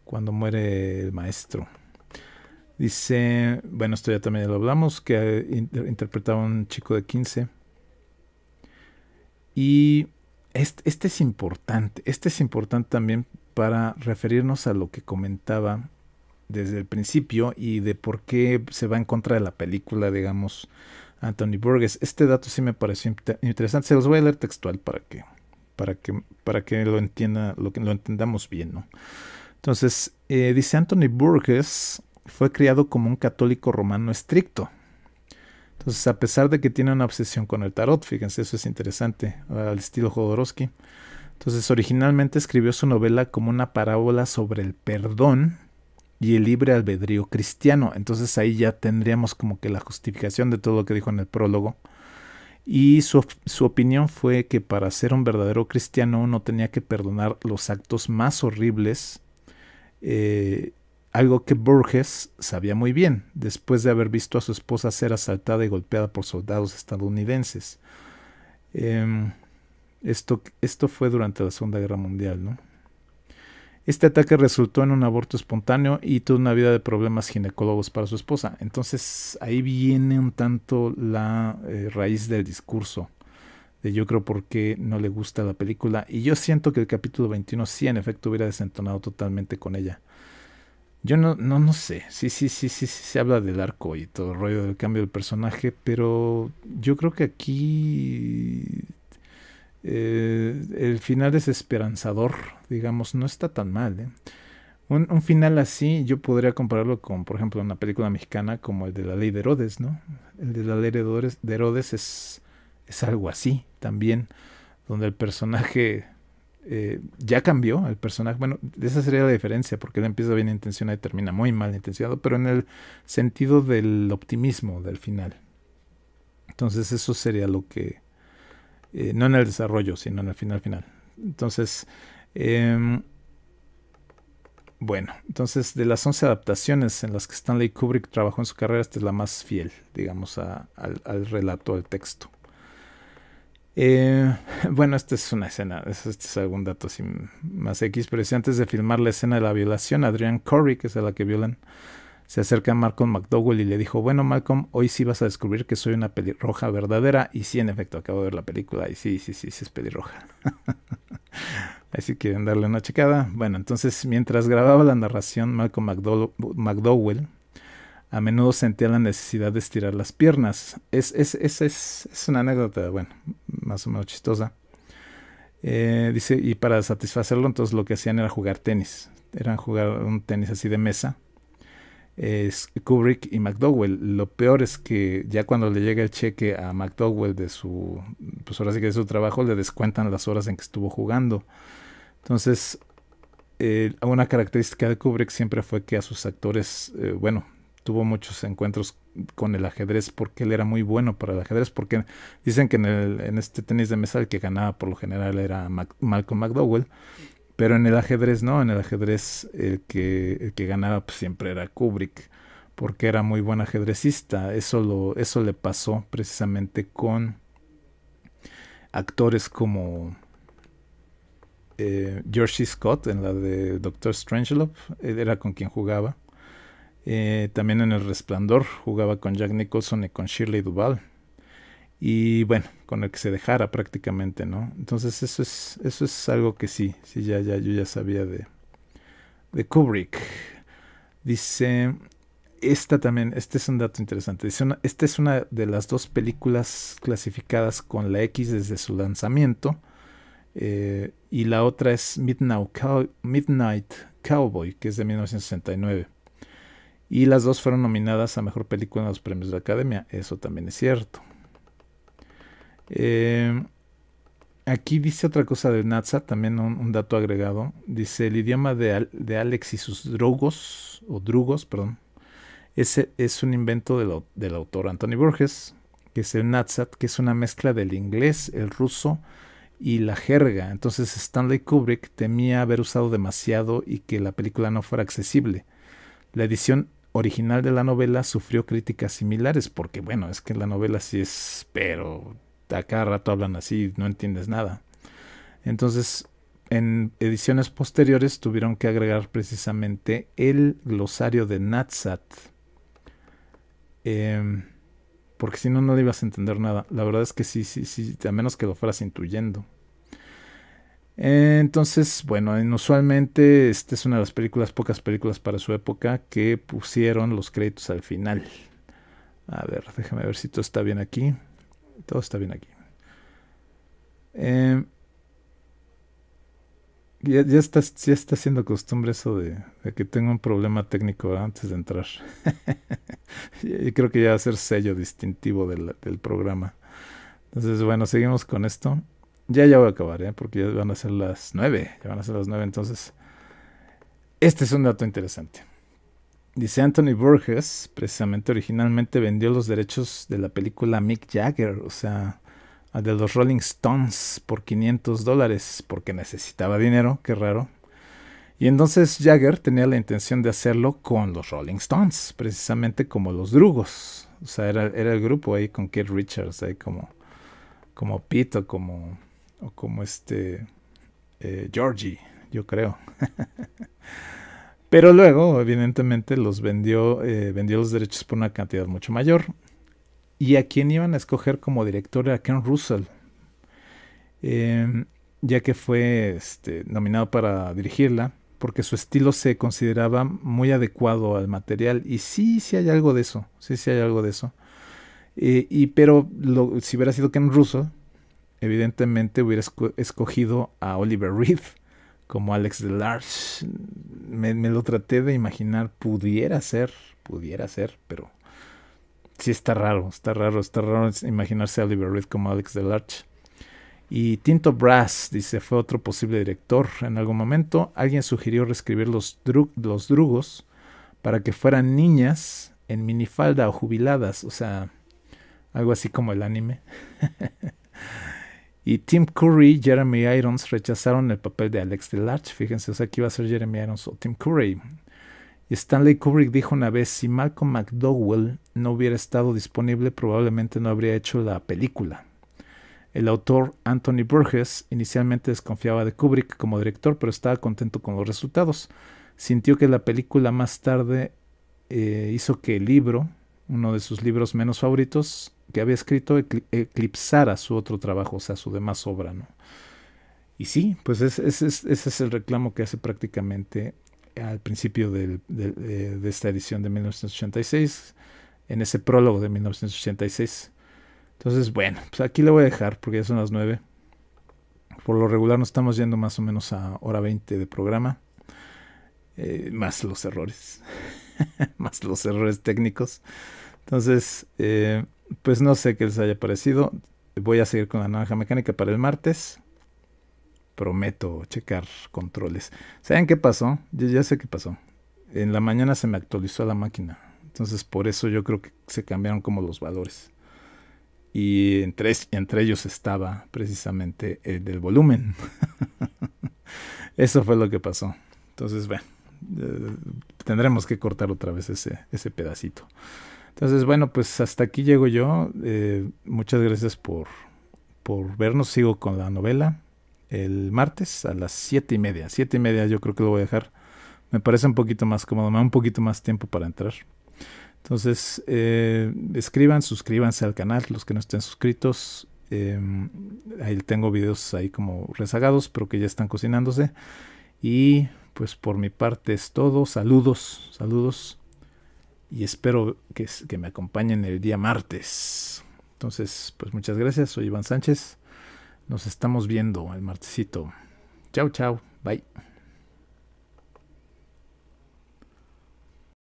cuando muere el maestro. Dice, bueno, esto ya también lo hablamos, que interpretaba un chico de 15. Y este, este, es importante, este es importante también para referirnos a lo que comentaba desde el principio y de por qué se va en contra de la película, digamos, Anthony Burgess. Este dato sí me pareció interesante, se los voy a leer textual para que, para que, para que lo entienda, lo, entendamos bien, ¿no? Entonces, eh, dice Anthony Burgess fue criado como un católico romano estricto, entonces, a pesar de que tiene una obsesión con el tarot, fíjense, eso es interesante, ah, al estilo Jodorowsky. Entonces, originalmente escribió su novela como una parábola sobre el perdón y el libre albedrío cristiano. Entonces, ahí ya tendríamos como que la justificación de todo lo que dijo en el prólogo. Y su, opinión fue que para ser un verdadero cristiano uno tenía que perdonar los actos más horribles eh, algo que Burgess sabía muy bien, después de haber visto a su esposa ser asaltada y golpeada por soldados estadounidenses. Em, esto, esto fue durante la Segunda Guerra Mundial, ¿no? Este ataque resultó en un aborto espontáneo y tuvo una vida de problemas ginecólogos para su esposa. Entonces ahí viene un tanto la eh, raíz del discurso de yo creo por qué no le gusta la película. Y yo siento que el capítulo 21 sí en efecto hubiera desentonado totalmente con ella. Yo no, no, sé. Sí, sí, sí, sí, sí, se habla del arco y todo el rollo del cambio del personaje, pero yo creo que aquí eh, el final es esperanzador, digamos, no está tan mal. ¿eh? Un, final así yo podría compararlo con, por ejemplo, una película mexicana como el de la ley de Herodes, ¿no? El de la ley de Herodes, es, es algo así también, donde el personaje eh, ya cambió el personaje. Bueno, esa sería la diferencia, porque él empieza bien intencionado y termina muy mal intencionado, pero en el sentido del optimismo del final. Entonces eso sería lo que, eh, no en el desarrollo, sino en el final final. Entonces, em, bueno, entonces de las 11 adaptaciones en las que Stanley Kubrick trabajó en su carrera, esta es la más fiel, digamos, al relato, al texto. Eh, bueno, esta es una escena, este es algún dato sin más X, pero si antes de filmar la escena de la violación, Adrian Corey, que es a la que violan, se acerca a Malcolm McDowell y le dijo, bueno Malcolm, hoy sí vas a descubrir que soy una pelirroja verdadera. Y sí, en efecto, acabo de ver la película y sí, sí, sí, sí es pelirroja. Así quieren darle una checada. Bueno, entonces mientras grababa la narración, Malcolm McDowell a menudo sentía la necesidad de estirar las piernas. Es, es, una anécdota, bueno, más o menos chistosa. Eh, dice, y para satisfacerlo, entonces lo que hacían era jugar tenis. Eran jugar un tenis así de mesa. es Kubrick y McDowell. Lo peor es que ya cuando le llega el cheque a McDowell de su, pues que de su trabajo, le descuentan las horas en que estuvo jugando. Entonces, eh, una característica de Kubrick siempre fue que a sus actores, eh, bueno, tuvo muchos encuentros con el ajedrez porque él era muy bueno para el ajedrez, porque dicen que en, este tenis de mesa el que ganaba por lo general era Malcolm McDowell, pero en el ajedrez no, en el ajedrez el que, ganaba pues, siempre era Kubrick, porque era muy buen ajedrecista, eso, eso le pasó precisamente con actores como eh, George Scott en la de Doctor Strangelove, era con quien jugaba. Eh, también en El Resplandor jugaba con Jack Nicholson y con Shirley Duvall. Y bueno, con el que se dejara prácticamente, ¿no? Entonces eso es, eso es algo que sí, sí, ya, ya, yo ya sabía de, de Kubrick. Dice, esta también, este es un dato interesante. Dice esta es una de las dos películas clasificadas con la X desde su lanzamiento. Eh, y la otra es Midnight, Midnight Cowboy, que es de 1969. Y las dos fueron nominadas a Mejor Película en los premios de la Academia. Eso también es cierto. Eh, aquí dice otra cosa de Natsat. también un, dato agregado. Dice, el idioma de, de Alex y sus drogos, o drugos, perdón, Ese es un invento del autor Anthony Borges, que es el Natsat, que es una mezcla del inglés, el ruso y la jerga. Entonces Stanley Kubrick temía haber usado demasiado y que la película no fuera accesible. La edición original de la novela sufrió críticas similares, porque bueno, es que la novela sí es, pero a cada rato hablan así, no entiendes nada. Entonces, en ediciones posteriores tuvieron que agregar precisamente el glosario de Natsat. Em, porque si no, no le ibas a entender nada. La verdad es que sí, sí, sí, a menos que lo fueras intuyendo. Entonces, bueno, inusualmente esta es una de las películas, pocas películas para su época que pusieron los créditos al final. A ver, déjame ver si todo está bien aquí. Todo está bien aquí. Em, ya, está, ya está siendo costumbre eso de, que tengo un problema técnico antes de entrar. y creo que ya va a ser sello distintivo del programa. Entonces, bueno, seguimos con esto. Ya, ya voy a acabar, ¿eh? porque ya van a ser las nueve, Ya van a ser las nueve. entonces. Este es un dato interesante. Dice Anthony Burgess, precisamente originalmente vendió los derechos de la película Mick Jagger, o sea, de los Rolling Stones, por 500 dólares, porque necesitaba dinero, qué raro. Y entonces Jagger tenía la intención de hacerlo con los Rolling Stones, precisamente como los Drugos. O sea, era, el grupo ahí con Keith Richards, ahí como, como Pito, como o como este eh, Georgie, yo creo. Pero luego, evidentemente, los vendió, eh, vendió los derechos por una cantidad mucho mayor. ¿Y a quien iban a escoger como director? A Ken Russell. Em, ya que fue este, nominado para dirigirla, porque su estilo se consideraba muy adecuado al material. Y sí, sí hay algo de eso. Sí, sí hay algo de eso. Eh, y pero si hubiera sido Ken Russell, evidentemente hubiera escogido a Oliver Reed como Alex de Me, me lo traté de imaginar, pudiera ser, pudiera ser, pero sí está raro, está raro, está raro imaginarse a Oliver Reed como Alex Delarge. Y Tinto Brass dice, fue otro posible director. En algún momento alguien sugirió reescribir los, los drugos para que fueran niñas en minifalda o jubiladas, o sea, algo así como el anime. Y Tim Curry y Jeremy Irons rechazaron el papel de Alex Delarge. Fíjense, o sea, que iba a ser Jeremy Irons o Tim Curry. Stanley Kubrick dijo una vez, si Malcolm McDowell no hubiera estado disponible, probablemente no habría hecho la película. El autor Anthony Burgess inicialmente desconfiaba de Kubrick como director, pero estaba contento con los resultados. Sintió que la película más tarde eh, hizo que el libro, uno de sus libros menos favoritos, que había escrito eclipsara su otro trabajo, o sea, su demás obra, ¿no? Y sí, pues ese es el reclamo que hace prácticamente al principio eh, de, esta edición de 1986, en ese prólogo de 1986. Entonces, bueno, pues aquí le voy a dejar porque ya son las 9. Por lo regular nos estamos yendo más o menos a hora 20 de programa. Eh, más los errores. más los errores técnicos. Entonces, eh, pues no sé qué les haya parecido. Voy a seguir con la naranja mecánica para el martes. Prometo checar controles. ¿Saben qué pasó? Yo ya sé qué pasó. En la mañana se me actualizó la máquina. Entonces, por eso yo creo que se cambiaron como los valores. Y entre, ellos estaba precisamente el del volumen. eso fue lo que pasó. Entonces, bueno, eh, tendremos que cortar otra vez ese pedacito. Entonces, bueno, pues hasta aquí llego yo. Eh, muchas gracias por, vernos. Sigo con la novela el martes a las siete y media. Siete y media yo creo que lo voy a dejar. Me parece un poquito más cómodo, me da un poquito más tiempo para entrar. Entonces, eh, escriban, suscríbanse al canal, los que no estén suscritos. Em, ahí tengo videos ahí como rezagados, pero que ya están cocinándose. Y pues por mi parte es todo. Saludos, saludos y espero que, que me acompañen el día martes. Entonces, pues muchas gracias. Soy Iván Sánchez. Nos estamos viendo el martesito. Chao, chao. Bye.